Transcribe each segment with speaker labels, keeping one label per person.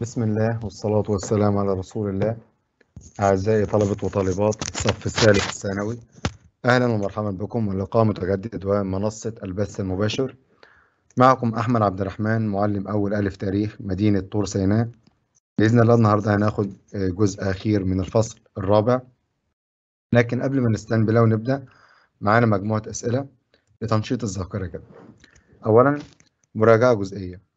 Speaker 1: بسم الله والصلاة والسلام على رسول الله أعزائي طلبة وطالبات الصف الثالث الثانوي أهلا ومرحبا بكم واللقاء متجدد ومنصة البث المباشر معكم أحمد عبد الرحمن معلم أول ألف تاريخ مدينة طور سيناء بإذن الله النهاردة هناخد جزء أخير من الفصل الرابع لكن قبل ما نستنبله ونبدأ معانا مجموعة أسئلة لتنشيط الذاكرة كده أولا مراجعة جزئية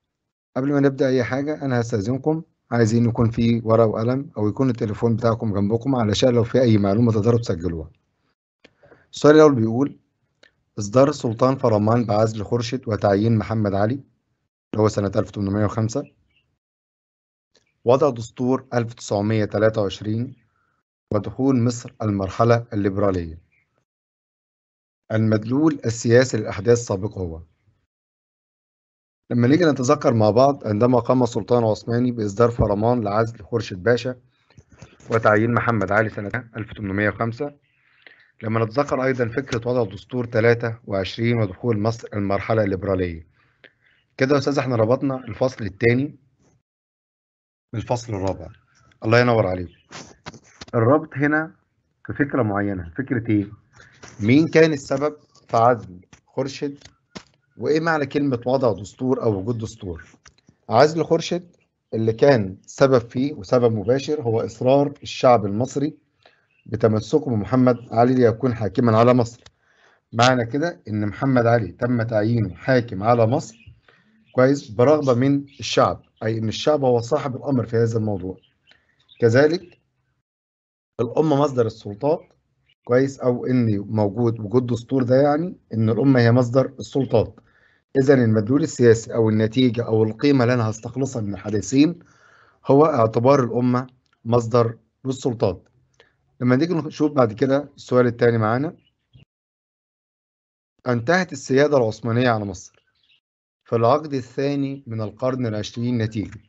Speaker 1: قبل ما نبدأ أي حاجة أنا هستأذنكم عايزين يكون في ورقة وقلم أو يكون التليفون بتاعكم جنبكم علشان لو في أي معلومة تقدروا تسجلوها. السؤال الأول بيقول إصدار السلطان فرمان بعزل خورشيد وتعيين محمد علي اللي هو سنة 1805 وضع دستور 1923 ودخول مصر المرحلة الليبرالية المدلول السياسي للأحداث السابقة هو لما نيجي نتذكر مع بعض عندما قام السلطان العثماني بإصدار فرمان لعزل خورشيد باشا وتعيين محمد علي سنة 1805 لما نتذكر أيضا فكرة وضع دستور 23 ودخول مصر المرحلة الليبرالية كده يا أستاذ احنا ربطنا الفصل الثاني بالفصل الرابع الله ينور عليك الربط هنا في فكرة معينة فكرة إيه؟ مين كان السبب في عزل خورشيد وايه معنى كلمه وضع دستور او وجود دستور عزل خورشيد اللي كان سبب فيه وسبب مباشر هو اصرار الشعب المصري بتمسكه بمحمد علي ليكون حاكما على مصر معنى كده ان محمد علي تم تعيينه حاكم على مصر كويس برغبه من الشعب اي ان الشعب هو صاحب الامر في هذا الموضوع كذلك الامه مصدر السلطات كويس او ان موجود وجود دستور ده يعني ان الامه هي مصدر السلطات اذا المدلول السياسي او النتيجه او القيمه اللي انا هستخلصها من الحديثين هو اعتبار الامه مصدر للسلطات لما نيجي نشوف بعد كده السؤال الثاني معانا انتهت السياده العثمانيه على مصر في العقد الثاني من القرن العشرين نتيجه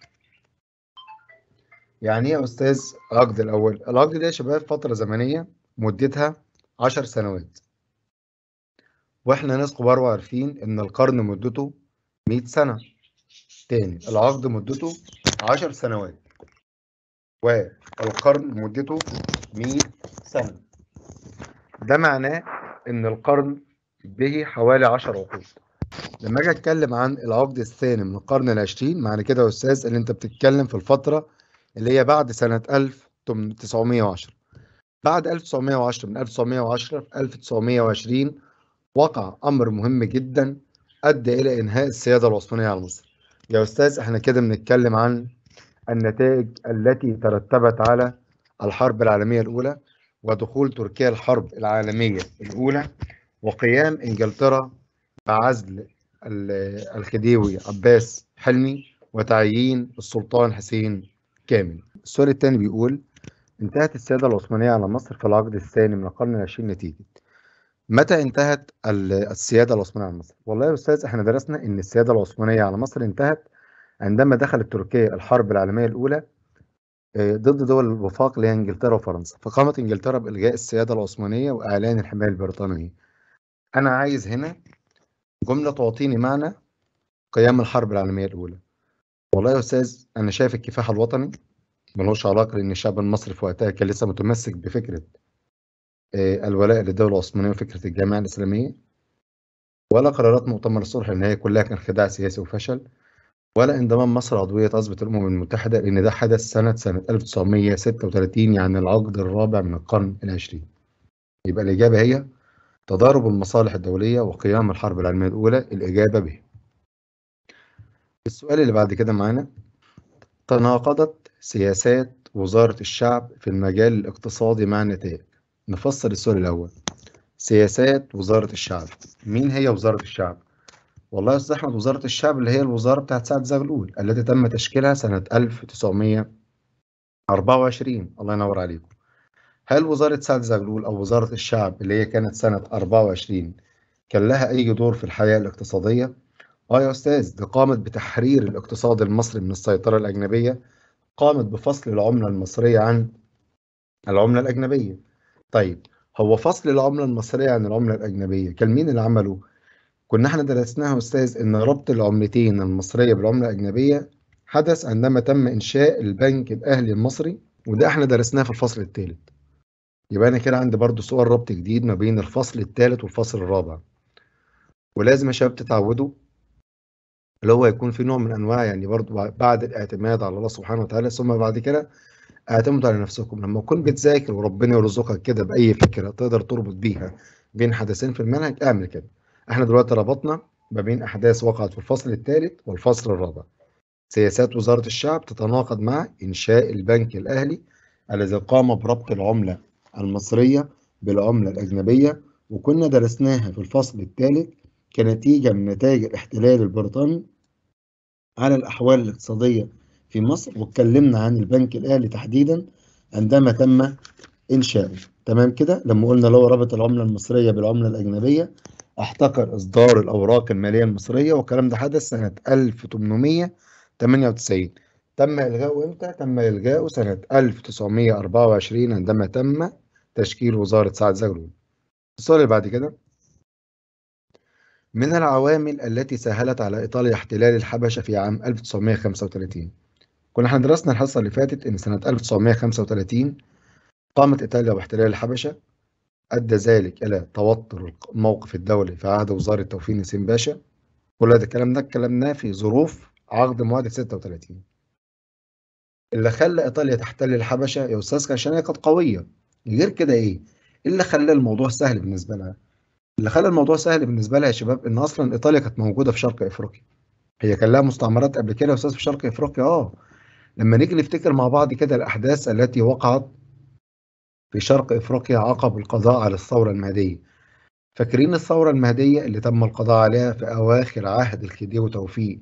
Speaker 1: يعني ايه يا استاذ العقد الاول العقد ده يا شباب فتره زمنيه مدتها عشر سنوات واحنا ناس كبار وعارفين ان القرن مدته مية سنة تاني العقد مدته عشر سنوات والقرن مدته مية سنة ده معناه ان القرن به حوالي عشر عقود لما اجي اتكلم عن العقد الثاني من القرن العشرين معنى كده يا استاذ ان انت بتتكلم في الفترة اللي هي بعد سنة 1910 بعد 1910 من 1910 1920 وقع امر مهم جدا ادى الى انهاء السياده العثمانيه على مصر. يا استاذ احنا كده بنتكلم عن النتائج التي ترتبت على الحرب العالميه الاولى ودخول تركيا الحرب العالميه الاولى وقيام انجلترا بعزل الخديوي عباس حلمي وتعيين السلطان حسين كامل. السؤال الثاني بيقول انتهت السيادة العثمانية على مصر في العقد الثاني من القرن العشرين نتيجة متى انتهت السيادة العثمانية على مصر؟ والله يا أستاذ احنا درسنا إن السيادة العثمانية على مصر انتهت عندما دخلت تركيا الحرب العالمية الأولى آه، ضد دول الوفاق اللي هي انجلترا وفرنسا فقامت انجلترا بإلغاء السيادة العثمانية وإعلان الحماية البريطانية أنا عايز هنا جملة تعطيني معنى قيام الحرب العالمية الأولى والله يا أستاذ أنا شايف الكفاح الوطني ملوش علاقه لان الشعب المصري في وقتها كان لسه متمسك بفكره آه، الولاء للدوله العثمانيه وفكره الجامعه الاسلاميه ولا قرارات مؤتمر الصلح لان هي كلها كان خداع سياسي وفشل ولا انضمام مصر عضويه عصبه الامم المتحده لان ده حدث سنه سنه 1936 يعني العقد الرابع من القرن العشرين. يبقى الاجابه هي تضارب المصالح الدوليه وقيام الحرب العالميه الاولى الاجابه به. السؤال اللي بعد كده معانا تناقضت سياسات وزارة الشعب في المجال الاقتصادي مع نتائج نفصل السؤال الأول سياسات وزارة الشعب مين هي وزارة الشعب؟ والله يا أستاذ أحمد وزارة الشعب اللي هي الوزارة بتاعت سعد زغلول التي تم تشكيلها سنة 1924 الله ينور عليكم هل وزارة سعد زغلول أو وزارة الشعب اللي هي كانت سنة 24 كان لها أي دور في الحياة الاقتصادية؟ آه يا أستاذ دي قامت بتحرير الاقتصاد المصري من السيطرة الأجنبية قامت بفصل العملة المصرية عن العملة الأجنبية طيب هو فصل العملة المصرية عن العملة الأجنبية كان مين اللي عمله؟ كنا احنا درسناها يا أستاذ إن ربط العملتين المصرية بالعملة الأجنبية حدث عندما تم إنشاء البنك الأهلي المصري وده احنا درسناه في الفصل الثالث يبقى أنا كده عندي برضو سؤال ربط جديد ما بين الفصل الثالث والفصل الرابع ولازم يا شباب تتعودوا اللي هو يكون في نوع من انواع يعني برضو بعد الاعتماد على الله سبحانه وتعالى ثم بعد كده اعتمدوا على نفسكم لما تكون بتذاكر وربنا يرزقك كده باي فكره تقدر تربط بيها بين حدثين في المنهج اعمل كده احنا دلوقتي ربطنا ما بين احداث وقعت في الفصل الثالث والفصل الرابع سياسات وزاره الشعب تتناقض مع انشاء البنك الاهلي الذي قام بربط العمله المصريه بالعمله الاجنبيه وكنا درسناها في الفصل الثالث كنتيجه من نتائج الاحتلال البريطاني على الأحوال الاقتصادية في مصر واتكلمنا عن البنك الأهلي تحديدا عندما تم إنشاؤه تمام كده لما قلنا لو ربط العملة المصرية بالعملة الأجنبية احتكر إصدار الأوراق المالية المصرية والكلام ده حدث سنة 1898 تم إلغاءه إمتى؟ تم إلغاءه سنة 1924 عندما تم تشكيل وزارة سعد زغلول السؤال اللي بعد كده من العوامل التي سهلت على إيطاليا احتلال الحبشة في عام 1935 كنا احنا درسنا الحصة اللي فاتت إن سنة 1935 قامت إيطاليا باحتلال الحبشة أدى ذلك إلى توتر الموقف الدولي في عهد وزارة توفيق نسيم باشا كل هذا الكلام ده اتكلمناه في ظروف عقد معاهدة 36 اللي خلى إيطاليا تحتل الحبشة يا أستاذ عشان هي كانت قوية غير كده إيه؟, إيه اللي خلى الموضوع سهل بالنسبة لها اللي خلى الموضوع سهل بالنسبه لها يا شباب ان اصلا ايطاليا كانت موجوده في شرق افريقيا هي كان لها مستعمرات قبل كده يا استاذ في شرق افريقيا اه لما نيجي نفتكر مع بعض كده الاحداث التي وقعت في شرق افريقيا عقب القضاء على الثوره المهديه فاكرين الثوره المهديه اللي تم القضاء عليها في اواخر عهد الخديوي وتوفيق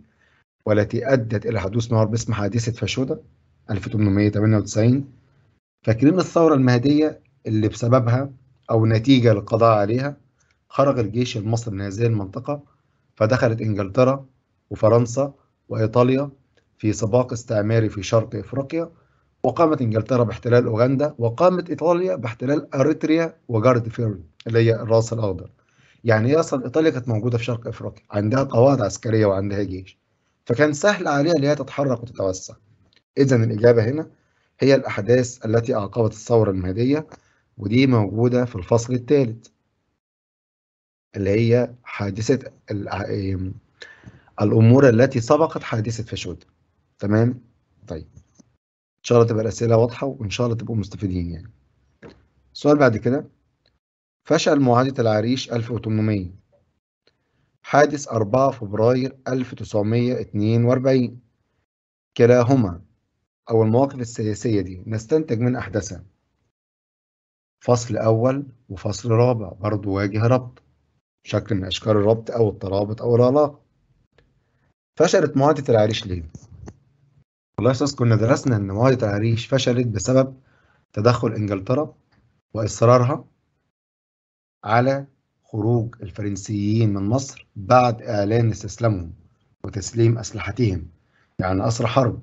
Speaker 1: والتي ادت الى حدوث ما يعرف باسم حادثه فاشوده 1898 فاكرين الثوره المهديه اللي بسببها او نتيجه للقضاء عليها خرج الجيش المصري من هذه المنطقة فدخلت إنجلترا وفرنسا وإيطاليا في سباق استعماري في شرق إفريقيا وقامت إنجلترا باحتلال أوغندا وقامت إيطاليا باحتلال أريتريا وجارد فيرن اللي هي الراس الأخضر يعني هي أصلا إيطاليا كانت موجودة في شرق إفريقيا عندها قواعد عسكرية وعندها جيش فكان سهل عليها أن هي تتحرك وتتوسع إذا الإجابة هنا هي الأحداث التي أعقبت الثورة المهدية ودي موجودة في الفصل الثالث اللي هي حادثة إيه، الأمور التي سبقت حادثة فشود تمام طيب إن شاء الله تبقى الأسئلة واضحة وإن شاء الله تبقوا مستفيدين يعني السؤال بعد كده فشل معاهدة العريش 1800 حادث 4 فبراير 1942 كلاهما أو المواقف السياسية دي نستنتج من أحداثها فصل أول وفصل رابع برضو واجه ربط شكل من أشكال الربط أو الترابط أو العلاقة فشلت معاهدة العريش ليه؟ والله يا كنا درسنا إن معاهدة العريش فشلت بسبب تدخل إنجلترا وإصرارها على خروج الفرنسيين من مصر بعد إعلان استسلامهم وتسليم أسلحتهم يعني أسر حرب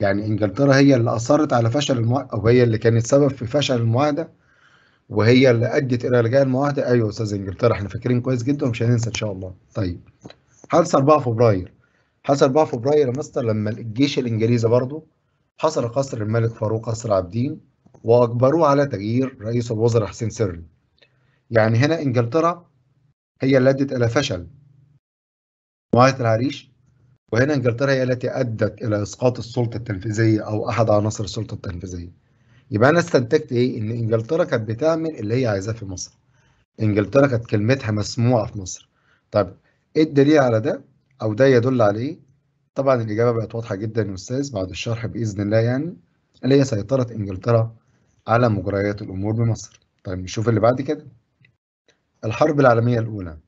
Speaker 1: يعني إنجلترا هي اللي أصرت على فشل المعاهدة أو هي اللي كانت سبب في فشل المعاهدة وهي اللي ادت الى رجاء المعاهده ايوه استاذ انجلترا احنا فاكرين كويس جدا ومش هننسى ان شاء الله طيب حدث 4 فبراير حدث 4 فبراير يا مستر لما الجيش الانجليزي برضه حصر قصر الملك فاروق قصر عابدين واجبروه على تغيير رئيس الوزراء حسين سري يعني هنا انجلترا هي اللي ادت الى فشل معاهده العريش وهنا انجلترا هي التي ادت الى اسقاط السلطه التنفيذيه او احد عناصر السلطه التنفيذيه يبقى انا استنتجت ايه ان انجلترا كانت بتعمل اللي هي عايزاه في مصر انجلترا كانت كلمتها مسموعه في مصر طب ايه الدليل على ده او ده يدل على ايه طبعا الاجابه بقت واضحه جدا يا استاذ بعد الشرح باذن الله يعني اللي هي سيطره انجلترا على مجريات الامور بمصر طيب نشوف اللي بعد كده الحرب العالميه الاولى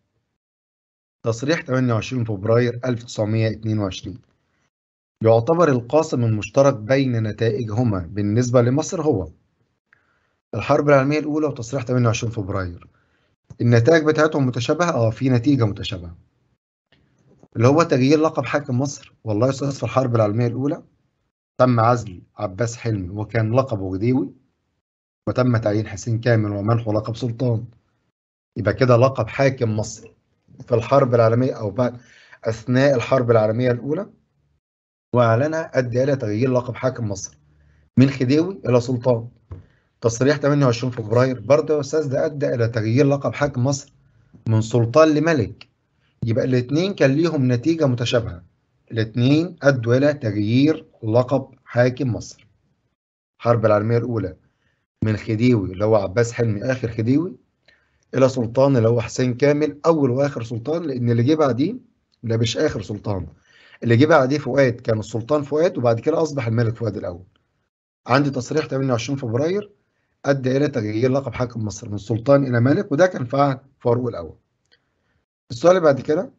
Speaker 1: تصريح 28 فبراير 1922 يعتبر القاسم المشترك بين نتائجهما بالنسبة لمصر هو الحرب العالمية الأولى وتصريح 28 فبراير النتائج بتاعتهم متشابهة؟ اه في نتيجة متشابهة اللي هو تغيير لقب حاكم مصر والله يا في الحرب العالمية الأولى تم عزل عباس حلمي وكان لقبه غديوي وتم تعيين حسين كامل ومنحه لقب سلطان يبقى كده لقب حاكم مصر في الحرب العالمية أو بعد أثناء الحرب العالمية الأولى وأعلنها أدى إلى تغيير لقب حاكم مصر من خديوي إلى سلطان تصريح 28 فبراير برضه يا أستاذ ده أدى إلى تغيير لقب حاكم مصر من سلطان لملك يبقى الاتنين كان ليهم نتيجة متشابهة الاتنين أدوا إلى تغيير لقب حاكم مصر الحرب العالمية الأولى من خديوي اللي هو عباس حلمي آخر خديوي إلى سلطان اللي هو حسين كامل أول وآخر سلطان لأن اللي جه بعديه ده مش آخر سلطان اللي جه بعديه فؤاد كان السلطان فؤاد وبعد كده اصبح الملك فؤاد الاول عندي تصريح 28 فبراير ادى الى تغيير لقب حاكم مصر من سلطان الى ملك وده كان في عهد فاروق الاول السؤال اللي بعد كده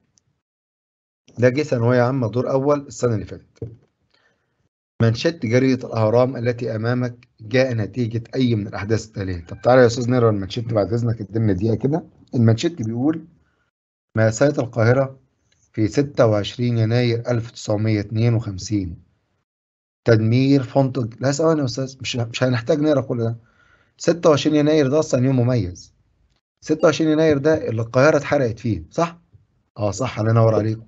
Speaker 1: ده جه ثانويه عامه دور اول السنه اللي فاتت منشد جريدة الأهرام التي أمامك جاء نتيجة أي من الأحداث التالية طب تعالى يا أستاذ نقرا المنشد بعد إذنك قدامنا دقيقة كده المنشد بيقول مأساة القاهرة في 26 يناير 1952 تدمير فونت لا ثواني يا استاذ مش مش هنحتاج نقرا كل ده 26 يناير ده اصلا يوم مميز 26 يناير ده اللي القاهره اتحرقت فيه صح؟ اه صح الله ينور عليكم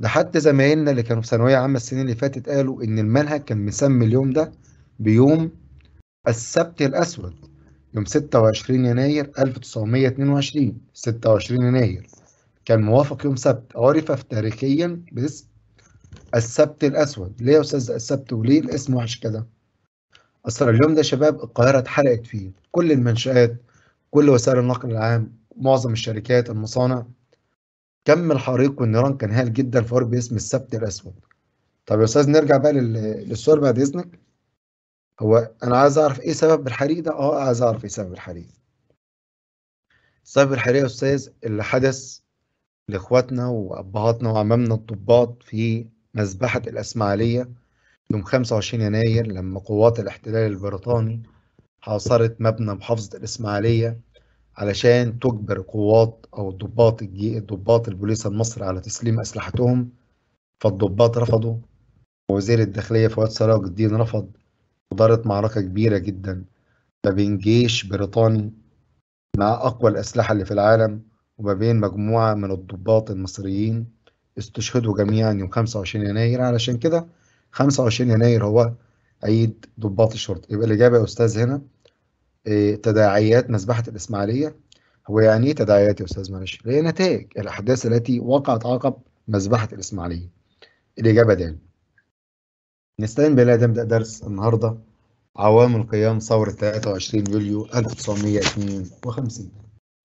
Speaker 1: ده حتى زمايلنا اللي كانوا في ثانويه عامه السنين اللي فاتت قالوا ان المنهج كان مسمي اليوم ده بيوم السبت الاسود يوم 26 يناير 1922 26 يناير كان موافق يوم سبت عرف تاريخيا باسم السبت الأسود ليه يا أستاذ السبت وليه الاسم وحش كده؟ أصل اليوم ده شباب القاهرة اتحرقت فيه كل المنشآت كل وسائل النقل العام معظم الشركات المصانع كم الحريق والنيران كان هائل جدا في باسم السبت الأسود طب يا أستاذ نرجع بقى للسؤال بعد إذنك هو أنا عايز أعرف إيه سبب الحريق ده؟ أه عايز أعرف إيه سبب الحريق سبب الحريق يا أستاذ اللي حدث لاخواتنا وابهاتنا وعمامنا الضباط في مذبحه الاسماعيليه يوم 25 يناير لما قوات الاحتلال البريطاني حاصرت مبنى محافظه الاسماعيليه علشان تجبر قوات او الضباط الضباط البوليس المصري على تسليم اسلحتهم فالضباط رفضوا ووزير الداخليه فؤاد سراج الدين رفض ودارت معركه كبيره جدا ما بين جيش بريطاني مع اقوى الاسلحه اللي في العالم وما بين مجموعة من الضباط المصريين استشهدوا جميعا يوم 25 يناير علشان كده 25 يناير هو عيد ضباط الشرطة يبقى الإجابة يا أستاذ هنا آه، تداعيات مذبحة الإسماعيلية هو يعني إيه تداعيات يا أستاذ معلش؟ هي نتائج الأحداث التي وقعت عقب مذبحة الإسماعيلية الإجابة د نستعين بالله نبدأ درس النهاردة عوامل قيام ثورة 23 يوليو 1952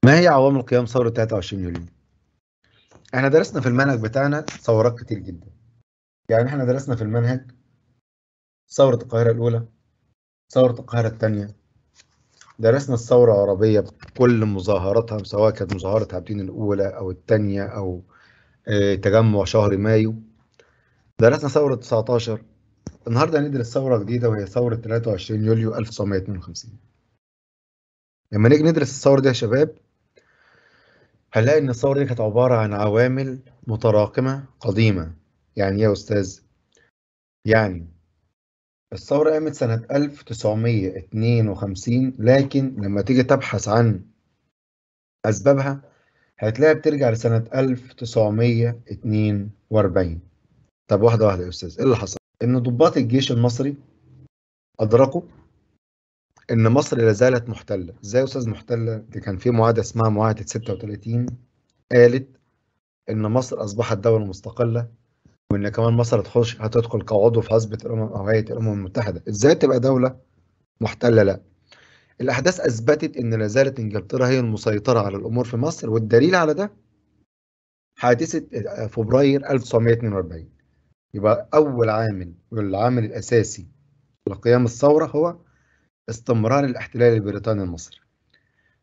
Speaker 1: ما هي عوامل قيام ثورة 23 يوليو؟ احنا درسنا في المنهج بتاعنا ثورات كتير جدا يعني احنا درسنا في المنهج ثورة القاهرة الأولى ثورة القاهرة الثانية درسنا الثورة العربية بكل مظاهراتها سواء كانت مظاهرة عابدين الأولى أو الثانية أو آه، تجمع شهر مايو درسنا ثورة 19 النهارده هندرس ثورة جديدة وهي ثورة 23 يوليو 1952 لما نيجي ندرس الثورة دي يا شباب هنلاقي ان الثورة دي كانت عبارة عن عوامل متراكمة قديمة يعني ايه يا أستاذ؟ يعني الثورة قامت سنة 1952 لكن لما تيجي تبحث عن أسبابها هتلاقي بترجع لسنة 1942 طب واحدة واحدة يا أستاذ إيه اللي حصل؟ إن ضباط الجيش المصري أدركوا ان مصر لا زالت محتله ازاي يا استاذ محتله دي كان في معاهده اسمها معاهده 36 قالت ان مصر اصبحت دوله مستقله وان كمان مصر هتخش هتدخل كعضو في عصبه الامم او هيئه الامم المتحده ازاي تبقى دوله محتله لا الاحداث اثبتت ان لا زالت انجلترا هي المسيطره على الامور في مصر والدليل على ده حادثه آه، فبراير 1942 يبقى اول عامل والعامل الاساسي لقيام الثوره هو استمرار الاحتلال البريطاني لمصر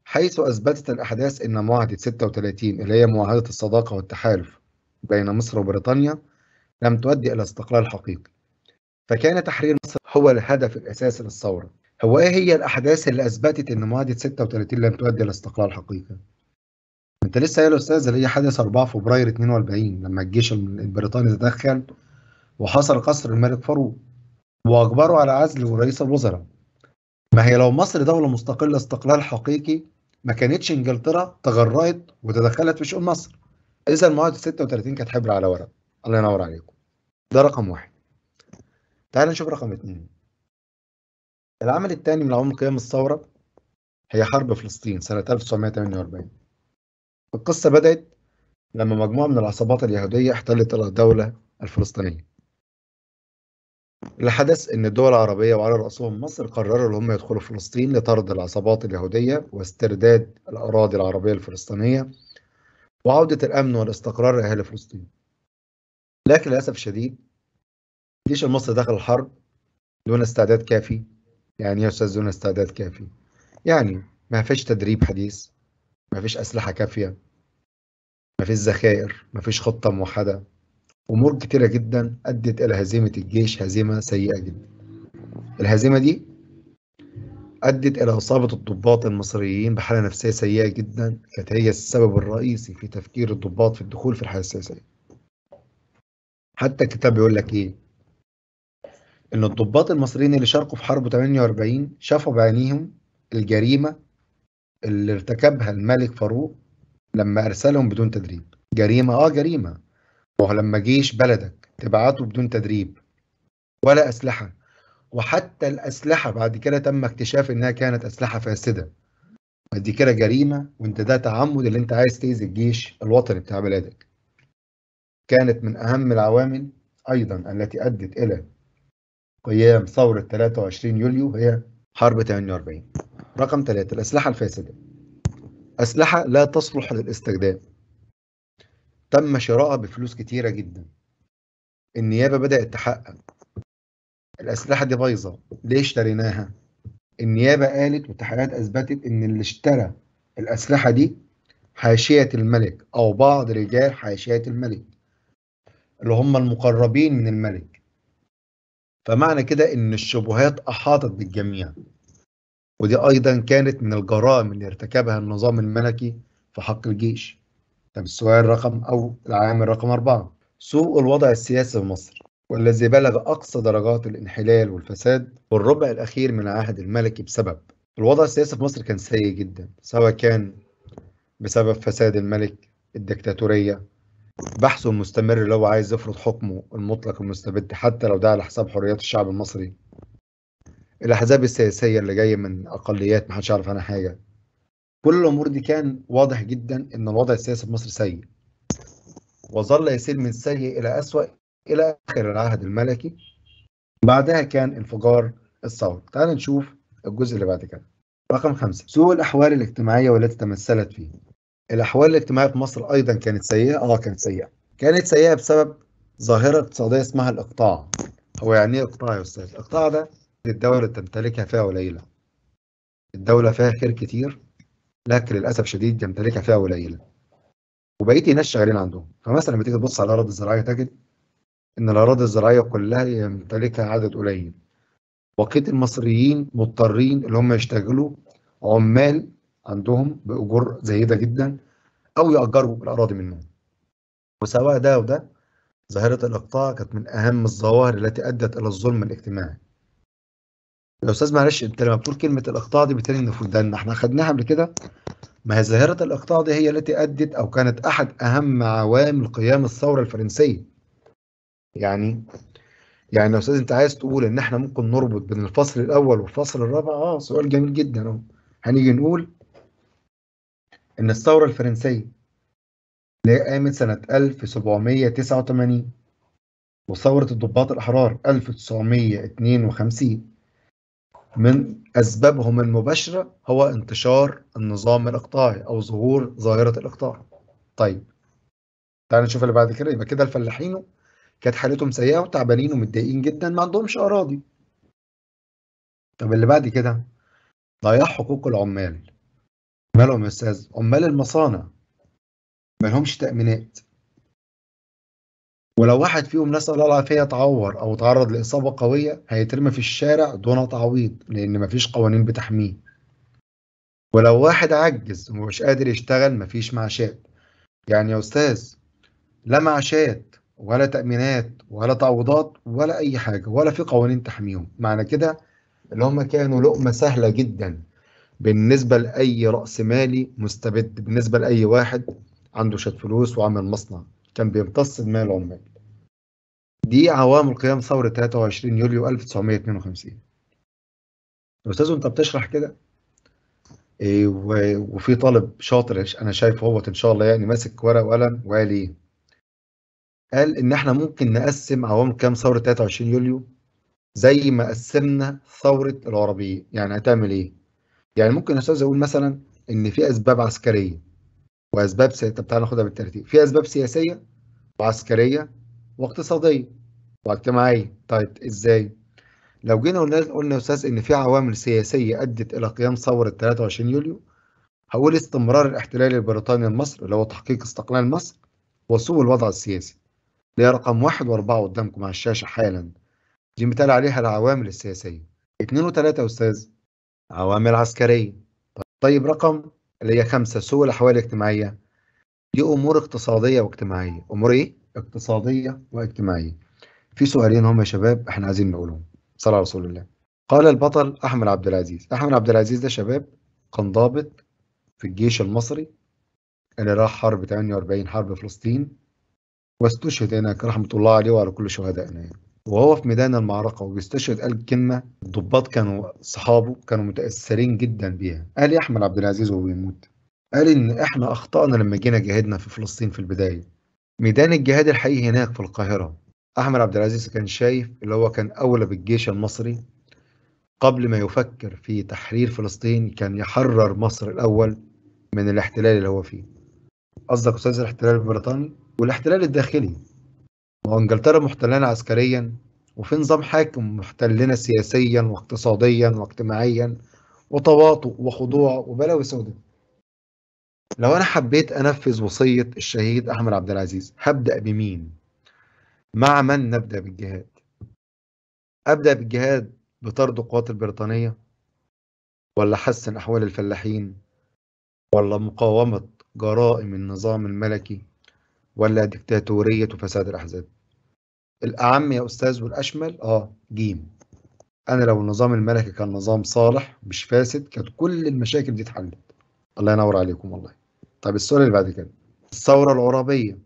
Speaker 1: حيث أثبتت الأحداث أن معاهدة 36 اللي هي معاهدة الصداقة والتحالف بين مصر وبريطانيا لم تؤدي إلى استقلال حقيقي فكان تحرير مصر هو الهدف الأساسي للثورة هو إيه هي الأحداث اللي أثبتت أن معاهدة 36 لم تؤدي إلى استقلال حقيقي أنت لسه يا أستاذ اللي هي حدث 4 فبراير 42 لما الجيش البريطاني تدخل وحصر قصر الملك فاروق وأجبره على عزل رئيس الوزراء ما هي لو مصر دولة مستقلة استقلال حقيقي ما كانتش انجلترا تغرقت وتدخلت في شؤون مصر اذا المعاهده 36 كانت حبر على ورق الله ينور عليكم ده رقم واحد تعال نشوف رقم اتنين العمل الثاني من عوامل قيام الثوره هي حرب فلسطين سنه 1948 القصه بدات لما مجموعه من العصابات اليهوديه احتلت الدوله الفلسطينيه الحدث ان الدول العربيه وعلى راسهم مصر قرروا ان هم يدخلوا فلسطين لطرد العصابات اليهوديه واسترداد الاراضي العربيه الفلسطينيه وعوده الامن والاستقرار لاهالي فلسطين. لكن للاسف الشديد الجيش المصري دخل الحرب دون استعداد كافي يعني يا استاذ دون استعداد كافي يعني ما فيش تدريب حديث ما فيش اسلحه كافيه ما فيش ذخائر ما فيش خطه موحده أمور كتيرة جدا أدت إلى هزيمة الجيش هزيمة سيئة جدا الهزيمة دي أدت إلى إصابة الضباط المصريين بحالة نفسية سيئة جدا كانت هي السبب الرئيسي في تفكير الضباط في الدخول في الحياة السياسية حتى الكتاب بيقول لك إيه إن الضباط المصريين اللي شاركوا في حرب 48 شافوا بعينيهم الجريمة اللي ارتكبها الملك فاروق لما أرسلهم بدون تدريب جريمة آه جريمة لما جيش بلدك تبعته بدون تدريب ولا أسلحة وحتى الأسلحة بعد كده تم اكتشاف إنها كانت أسلحة فاسدة فدي كده جريمة وأنت ده تعمد اللي أنت عايز تأذي الجيش الوطني بتاع بلادك كانت من أهم العوامل أيضا التي أدت إلى قيام ثورة 23 يوليو هي حرب 48 رقم 3 الأسلحة الفاسدة أسلحة لا تصلح للاستخدام تم شراءها بفلوس كتيرة جدا النيابة بدأت تحقق الأسلحة دي بايظة ليه اشتريناها النيابة قالت والتحقيقات أثبتت إن اللي اشترى الأسلحة دي حاشية الملك أو بعض رجال حاشية الملك اللي هم المقربين من الملك فمعنى كده إن الشبهات أحاطت بالجميع ودي أيضا كانت من الجرائم اللي ارتكبها النظام الملكي في حق الجيش طب السؤال رقم أو العامل رقم أربعة سوء الوضع السياسي في مصر والذي بلغ أقصى درجات الانحلال والفساد في الربع الأخير من العهد الملكي بسبب الوضع السياسي في مصر كان سيء جدا سواء كان بسبب فساد الملك الدكتاتورية بحثه المستمر اللي هو عايز يفرض حكمه المطلق المستبد حتى لو ده على حساب حريات الشعب المصري الأحزاب السياسية اللي جاية من أقليات محدش يعرف عنها حاجة كل الامور دي كان واضح جدا ان الوضع السياسي في مصر سيء وظل يسير من سيء الى اسوء الى اخر العهد الملكي بعدها كان انفجار الثوره تعال نشوف الجزء اللي بعد كده رقم خمسة سوء الأحوال الاجتماعية والتي تمثلت فيه الأحوال الاجتماعية في مصر أيضا كانت سيئة آه كانت سيئة كانت سيئة بسبب ظاهرة اقتصادية اسمها الإقطاع هو يعني إيه إقطاع يا أستاذ؟ الإقطاع ده الدولة تمتلكها فيها قليلة الدولة فيها خير كتير لكن للاسف شديد يمتلكها فئه قليله وبقيه الناس شغالين عندهم فمثلا لما تيجي تبص على الاراضي الزراعيه تجد ان الاراضي الزراعيه كلها يمتلكها عدد قليل بقيه المصريين مضطرين اللي هم يشتغلوا عمال عندهم باجور زايده جدا او ياجروا الاراضي منهم وسواء ده وده ظاهره الاقطاع كانت من اهم الظواهر التي ادت الى الظلم الاجتماعي يا استاذ معلش انت لما بتقول كلمه الاقطاع دي بتاني النفوذ ده احنا خدناها قبل كده ما هي ظاهره الاقطاع دي هي التي ادت او كانت احد اهم عوامل قيام الثوره الفرنسيه يعني يعني يا استاذ انت عايز تقول ان احنا ممكن نربط بين الفصل الاول والفصل الرابع اه سؤال جميل جدا اهو هنيجي نقول ان الثوره الفرنسيه اللي قامت سنه 1789 وثوره الضباط الاحرار 1952 من أسبابهم المباشرة هو انتشار النظام الإقطاعي أو ظهور ظاهرة الإقطاع طيب تعال نشوف اللي بعد كده يبقى كده الفلاحين كانت حالتهم سيئة وتعبانين ومتضايقين جدا ما عندهمش أراضي طب اللي بعد كده ضياع حقوق العمال مالهم يا أستاذ عمال المصانع ما لهمش تأمينات ولو واحد فيهم نسأل الله العافية اتعور أو اتعرض لإصابة قوية هيترمى في الشارع دون تعويض لأن مفيش قوانين بتحميه ولو واحد عجز ومش قادر يشتغل مفيش معاشات يعني يا أستاذ لا معاشات ولا تأمينات ولا تعويضات ولا أي حاجة ولا في قوانين تحميهم معنى كده اللي هم كانوا لقمة سهلة جدا بالنسبة لأي رأس مالي مستبد بالنسبة لأي واحد عنده شات فلوس وعمل مصنع كان بيمتص الماء العمال دي عوامل قيام ثورة 23 يوليو 1952 أستاذ أنت بتشرح كده إيه وفي طالب شاطر أنا شايفه هو إن شاء الله يعني ماسك ورقة وقلم وقال إيه قال إن إحنا ممكن نقسم عوامل قيام ثورة 23 يوليو زي ما قسمنا ثورة العربية يعني هتعمل إيه؟ يعني ممكن أستاذ أقول مثلا إن في أسباب عسكرية واسباب سياسيه طب تعالى ناخدها بالترتيب في اسباب سياسيه وعسكريه واقتصاديه واجتماعيه طيب ازاي لو جينا قلنا قلنا يا استاذ ان في عوامل سياسيه ادت الى قيام ثوره 23 يوليو هقول استمرار الاحتلال البريطاني لمصر اللي هو تحقيق استقلال مصر وسوء الوضع السياسي اللي هي رقم واحد واربعه قدامكم على الشاشه حالا دي مثال عليها العوامل السياسيه اثنين وثلاثه يا استاذ عوامل عسكريه طيب رقم اللي هي خمسة سوء الأحوال الاجتماعية دي أمور اقتصادية واجتماعية أمور إيه؟ اقتصادية واجتماعية في سؤالين هم يا شباب احنا عايزين نقولهم صلى على رسول الله قال البطل أحمد عبد العزيز أحمد عبد العزيز ده شباب كان ضابط في الجيش المصري اللي راح حرب 48 حرب فلسطين واستشهد هناك رحمة الله عليه وعلى كل شهدائنا يعني. وهو في ميدان المعركة وبيستشهد قال كلمة الضباط كانوا صحابه كانوا متأثرين جدا بيها قال يا أحمد عبد العزيز وهو بيموت قال إن إحنا أخطأنا لما جينا جاهدنا في فلسطين في البداية ميدان الجهاد الحقيقي هناك في القاهرة أحمد عبد العزيز كان شايف اللي هو كان أولى بالجيش المصري قبل ما يفكر في تحرير فلسطين كان يحرر مصر الأول من الاحتلال اللي هو فيه قصدك أستاذ الاحتلال البريطاني والاحتلال الداخلي هو انجلترا محتلانا عسكريا وفي نظام حاكم محتلنا سياسيا واقتصاديا واجتماعيا وتواطؤ وخضوع وبلاوي سوداء لو انا حبيت انفذ وصيه الشهيد احمد عبد العزيز هبدا بمين مع من نبدا بالجهاد ابدا بالجهاد بطرد القوات البريطانيه ولا حسن احوال الفلاحين ولا مقاومه جرائم النظام الملكي ولا ديكتاتوريه وفساد الاحزاب الأعم يا أستاذ والأشمل آه جيم أنا لو النظام الملكي كان نظام صالح مش فاسد كانت كل المشاكل دي اتحلت الله ينور عليكم والله طب السؤال اللي بعد كده الثورة العربية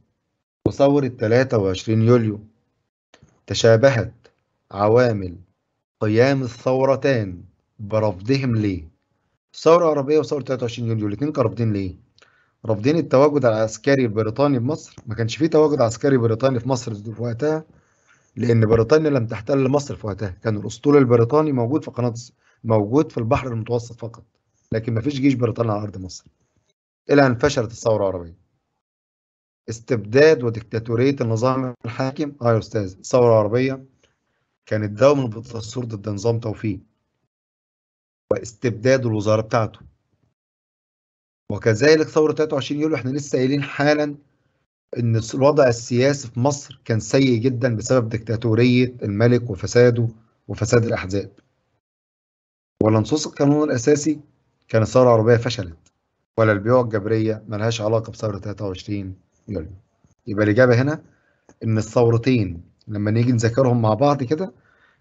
Speaker 1: وثورة 23 يوليو تشابهت عوامل قيام الثورتان برفضهم ليه؟ الثورة العربية وثورة 23 يوليو الاثنين كانوا رافضين ليه؟ رافضين التواجد العسكري البريطاني بمصر ما كانش فيه تواجد عسكري بريطاني في مصر في وقتها لأن بريطانيا لم تحتل مصر في وقتها كان الأسطول البريطاني موجود في قناة موجود في البحر المتوسط فقط لكن ما فيش جيش بريطاني على أرض مصر إلى أن فشلت الثورة العربية استبداد وديكتاتورية النظام الحاكم آه يا أستاذ الثورة العربية كانت دوما بتصور ضد نظام توفيق واستبداد الوزارة بتاعته وكذلك ثورة 23 يوليو احنا لسه قايلين حالا ان الوضع السياسي في مصر كان سيء جدا بسبب دكتاتوريه الملك وفساده وفساد الاحزاب ولا نصوص القانون الاساسي كان الثوره العربيه فشلت ولا البيوع الجبريه ملهاش علاقه بثوره 23 يوليو يبقى الاجابه هنا ان الثورتين لما نيجي نذاكرهم مع بعض كده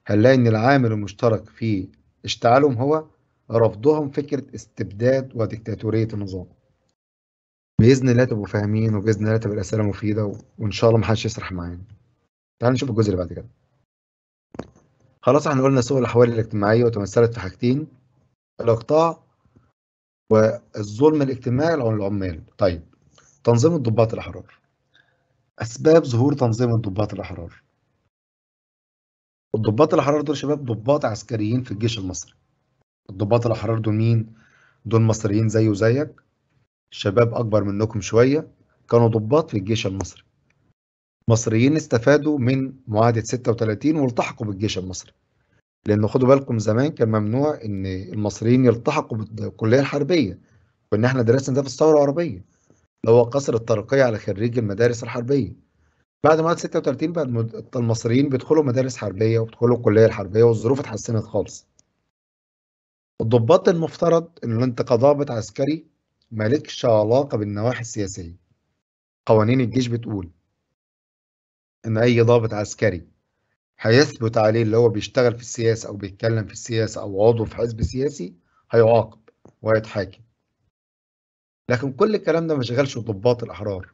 Speaker 1: هنلاقي ان العامل المشترك في اشتعالهم هو رفضهم فكره استبداد وديكتاتوريه النظام باذن الله تبقوا فاهمين وباذن الله تبقى الاسئله مفيده وان شاء الله محدش يسرح معانا تعال نشوف الجزء اللي بعد كده خلاص احنا قلنا سوق الاحوال الاجتماعيه وتمثلت في حاجتين الاقطاع والظلم الاجتماعي للعمال العمال طيب تنظيم الضباط الاحرار اسباب ظهور تنظيم الضباط الاحرار الضباط الاحرار دول شباب ضباط عسكريين في الجيش المصري الضباط الاحرار دول مين دول مصريين زي وزيك شباب أكبر منكم شوية كانوا ضباط في الجيش المصري مصريين استفادوا من معاهدة 36 والتحقوا بالجيش المصري لأنه خدوا بالكم زمان كان ممنوع إن المصريين يلتحقوا بالكلية الحربية وإن إحنا درسنا ده في الثورة العربية اللي هو قصر الترقية على خريج المدارس الحربية بعد معاهدة 36 بقى المصريين بيدخلوا مدارس حربية وبيدخلوا الكلية الحربية والظروف اتحسنت خالص الضباط المفترض إن أنت كضابط عسكري مالكش علاقة بالنواحي السياسية قوانين الجيش بتقول إن أي ضابط عسكري هيثبت عليه اللي هو بيشتغل في السياسة أو بيتكلم في السياسة أو عضو في حزب سياسي هيعاقب وهيتحاكم لكن كل الكلام ده ما شغلش ضباط الأحرار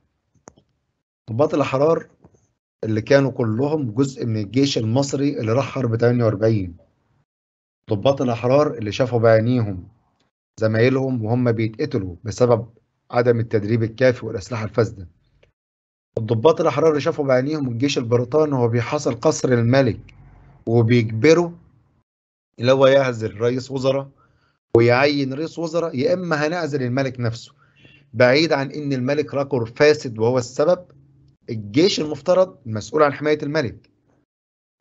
Speaker 1: ضباط الأحرار اللي كانوا كلهم جزء من الجيش المصري اللي راح حرب 48 ضباط الأحرار اللي شافوا بعينيهم زمايلهم وهم بيتقتلوا بسبب عدم التدريب الكافي والأسلحة الفاسدة الضباط الأحرار اللي شافوا بعينيهم الجيش البريطاني وهو بيحاصر قصر الملك وبيجبره اللي هو يعزل رئيس وزراء ويعين رئيس وزراء يا إما هنعزل الملك نفسه بعيد عن إن الملك راكور فاسد وهو السبب الجيش المفترض مسؤول عن حماية الملك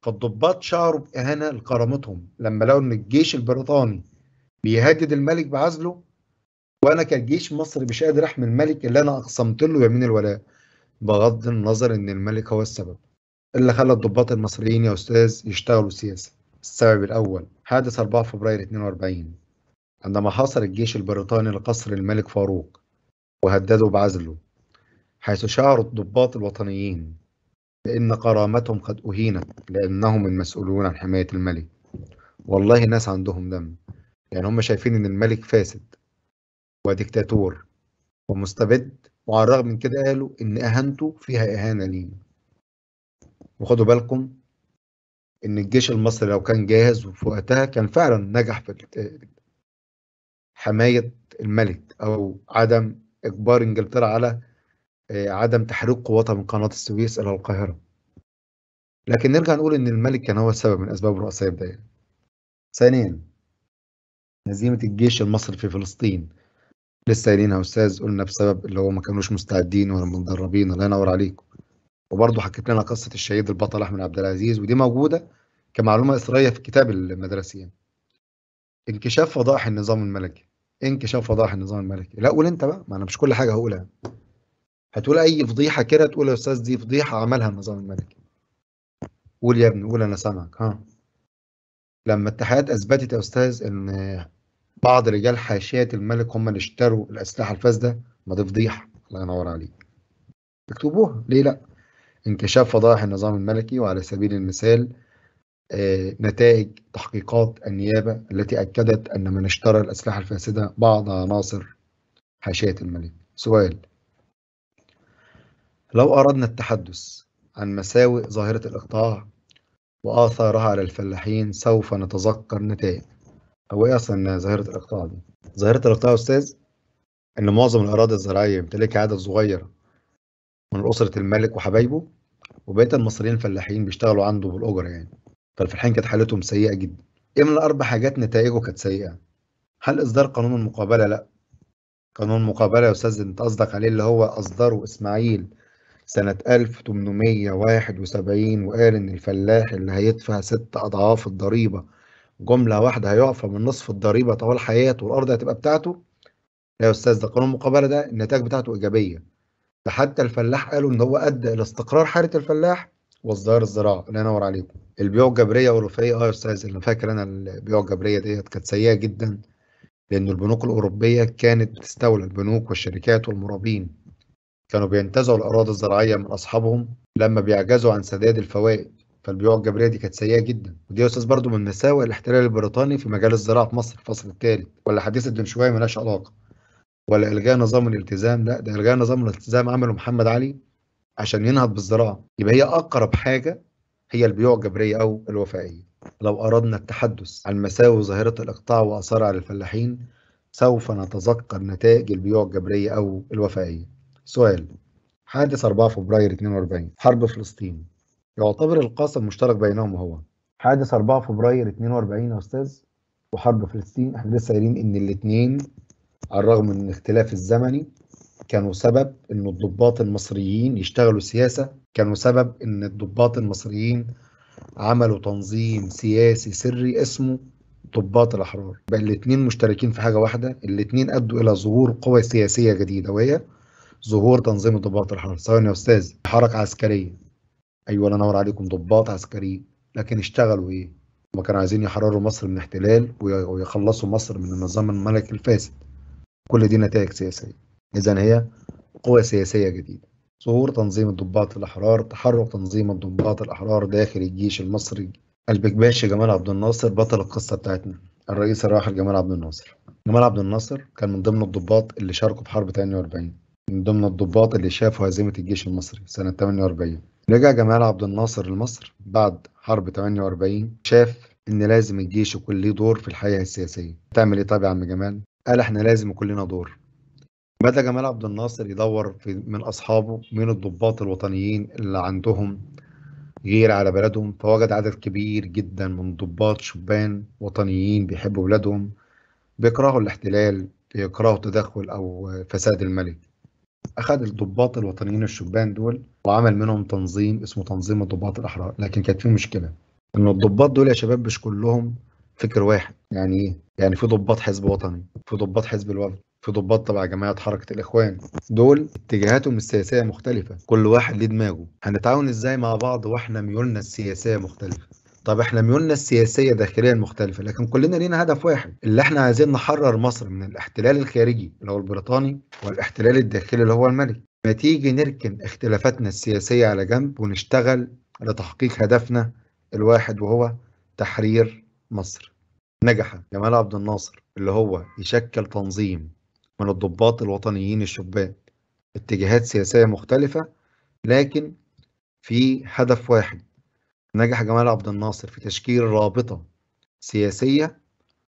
Speaker 1: فالضباط شعروا بإهانة لكرامتهم لما لقوا إن الجيش البريطاني بيهدد الملك بعزله وانا كجيش مصر مش قادر احمي الملك اللي انا اقسمت له يمين الولاء بغض النظر ان الملك هو السبب اللي خلى الضباط المصريين يا استاذ يشتغلوا سياسه السبب الاول حادث 4 فبراير 42 عندما حاصر الجيش البريطاني لقصر الملك فاروق وهدده بعزله حيث شعر الضباط الوطنيين بأن كرامتهم قد أهينت لأنهم المسؤولون عن حماية الملك والله ناس عندهم دم يعني هم شايفين ان الملك فاسد وديكتاتور ومستبد وعلى الرغم من كده قالوا ان اهانته فيها اهانه لينا وخدوا بالكم ان الجيش المصري لو كان جاهز وفي وقتها كان فعلا نجح في حمايه الملك او عدم اجبار انجلترا على آه، عدم تحريك قواتها من قناه السويس الى القاهره لكن نرجع نقول ان الملك كان هو السبب من اسباب الرؤساء البدايه ثانيا هزيمة الجيش المصري في فلسطين لسه قايلينها أستاذ قلنا بسبب اللي هو ما كانوش مستعدين ولا متدربين الله ينور عليكم وبرضه حكيت لنا قصة الشهيد البطل أحمد عبد العزيز ودي موجودة كمعلومة إسرائيلية في الكتاب المدرسي يعني. انكشاف فضائح النظام الملكي انكشاف فضائح النظام الملكي لا قول انت بقى ما انا مش كل حاجه هقولها هتقول اي فضيحه كده تقول يا استاذ دي فضيحه عملها النظام الملكي قول يا ابني قول انا سامعك ها لما اتحاد اثبتت يا استاذ ان بعض رجال حاشيه الملك هم اللي اشتروا الاسلحه الفاسده ما دي فضيحه الله ينور عليك اكتبوها ليه لا انكشاف فضائح النظام الملكي وعلى سبيل المثال آه، نتائج تحقيقات النيابة التي أكدت أن من اشترى الأسلحة الفاسدة بعض عناصر حاشية الملك سؤال لو أردنا التحدث عن مساوئ ظاهرة الإقطاع وآثارها على الفلاحين سوف نتذكر نتائج هو إيه أصلا ظاهرة الإقطاع دي؟ ظاهرة الإقطاع يا أستاذ إن معظم الأراضي الزراعية يمتلكها عدد صغير من أسرة الملك وحبايبه وبقية المصريين الفلاحين بيشتغلوا عنده بالأجرة يعني فالفلاحين كانت حالتهم سيئة جدا إيه من الأربع حاجات نتائجه كانت سيئة؟ هل إصدار قانون المقابلة؟ لأ قانون المقابلة يا أستاذ أنت قصدك عليه اللي هو أصدره إسماعيل سنة 1871 وقال إن الفلاح اللي هيدفع ست أضعاف الضريبة جملة واحدة هيعفى من نصف الضريبة طوال حياته والأرض هتبقى بتاعته لا يا أستاذ ده قانون المقابلة ده النتائج بتاعته إيجابية ده حتى الفلاح قالوا إن هو أدى إلى استقرار حالة الفلاح وازدهار الزراعة الله ينور عليكم البيوع الجبرية والوفية اه يا أستاذ أنا فاكر أنا البيوع الجبرية ديت كانت سيئة جدا لأن البنوك الأوروبية كانت بتستولى البنوك والشركات والمرابين كانوا بينتزعوا الأراضي الزراعية من أصحابهم لما بيعجزوا عن سداد الفوائد فالبيوع الجبرية دي كانت سيئة جدا ودي يا أستاذ برضه من مساوئ الاحتلال البريطاني في مجال الزراعة في مصر الفصل التالي ولا حديث من شوية ملهاش علاقة ولا إلغاء نظام الالتزام لا ده إلغاء نظام الالتزام عمله محمد علي عشان ينهض بالزراعة يبقى هي أقرب حاجة هي البيوع الجبرية أو الوفائية لو أردنا التحدث عن مساوئ ظاهرة الإقطاع وأثارها على الفلاحين سوف نتذكر نتائج البيوع الجبرية أو الوفائية سؤال حادث 4 فبراير 42 حرب فلسطين يعتبر القاسم المشترك بينهم هو حادث 4 فبراير 42 يا استاذ وحرب فلسطين احنا لسه قايلين ان الاثنين على الرغم من الاختلاف الزمني كانوا سبب ان الضباط المصريين يشتغلوا سياسه كانوا سبب ان الضباط المصريين عملوا تنظيم سياسي سري اسمه ضباط الاحرار بقى الاثنين مشتركين في حاجه واحده الاثنين ادوا الى ظهور قوى سياسيه جديده وهي ظهور تنظيم الضباط الحرس ثواني يا استاذ حركه عسكريه ايوه انا نور عليكم ضباط عسكريين لكن اشتغلوا ايه هما كانوا عايزين يحرروا مصر من احتلال ويخلصوا مصر من النظام الملكي الفاسد كل دي نتائج سياسيه اذا هي قوى سياسيه جديده ظهور تنظيم الضباط الأحرار تحرك تنظيم الضباط الأحرار داخل الجيش المصري البكباشي باشا جمال عبد الناصر بطل القصة بتاعتنا الرئيس الراحل جمال عبد الناصر جمال عبد الناصر كان من ضمن الضباط اللي شاركوا في حرب 48 من ضمن الضباط اللي شافوا هزيمة الجيش المصري سنة 48 رجع جمال عبد الناصر لمصر بعد حرب 48 شاف إن لازم الجيش يكون ليه دور في الحياة السياسية تعمل إيه طيب يا عم جمال؟ قال إحنا لازم يكون لنا دور بدأ جمال عبد الناصر يدور في من أصحابه من الضباط الوطنيين اللي عندهم غير على بلدهم فوجد عدد كبير جدا من ضباط شبان وطنيين بيحبوا بلدهم بيكرهوا الاحتلال بيكرهوا التدخل أو فساد الملك اخذ الضباط الوطنيين الشبان دول وعمل منهم تنظيم اسمه تنظيم الضباط الاحرار لكن كانت في مشكله ان الضباط دول يا شباب مش كلهم فكر واحد يعني ايه يعني في ضباط حزب وطني في ضباط حزب الوفد في ضباط تبع جماعه حركه الاخوان دول اتجاهاتهم السياسيه مختلفه كل واحد ليه دماغه هنتعاون ازاي مع بعض واحنا ميولنا السياسيه مختلفه طب احنا ميولنا السياسيه داخليا مختلفه لكن كلنا لينا هدف واحد اللي احنا عايزين نحرر مصر من الاحتلال الخارجي اللي هو البريطاني والاحتلال الداخلي اللي هو الملك ما تيجي نركن اختلافاتنا السياسيه على جنب ونشتغل لتحقيق هدفنا الواحد وهو تحرير مصر نجح جمال عبد الناصر اللي هو يشكل تنظيم من الضباط الوطنيين الشبان اتجاهات سياسيه مختلفه لكن في هدف واحد نجح جمال عبد الناصر في تشكيل رابطة سياسية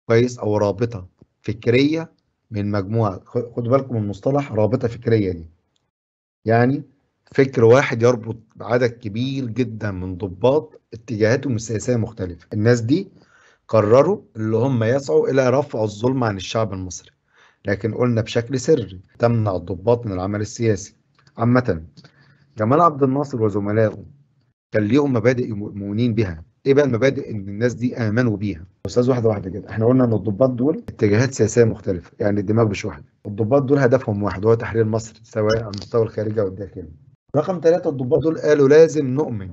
Speaker 1: كويس أو رابطة فكرية من مجموعة خدوا بالكم من مصطلح رابطة فكرية دي يعني فكر واحد يربط عدد كبير جدا من ضباط اتجاهاتهم السياسية مختلفة الناس دي قرروا اللي هم يسعوا إلى رفع الظلم عن الشعب المصري لكن قلنا بشكل سري تمنع الضباط من العمل السياسي عامة جمال عبد الناصر وزملائه كان ليهم مبادئ مؤمنين بها ايه بقى المبادئ ان الناس دي امنوا بيها استاذ واحده واحده كده احنا قلنا ان الضباط دول اتجاهات سياسيه مختلفه يعني الدماغ مش واحده الضباط دول هدفهم واحد وهو تحرير مصر سواء على المستوى الخارجي او الداخلي رقم ثلاثة الضباط دول قالوا لازم نؤمن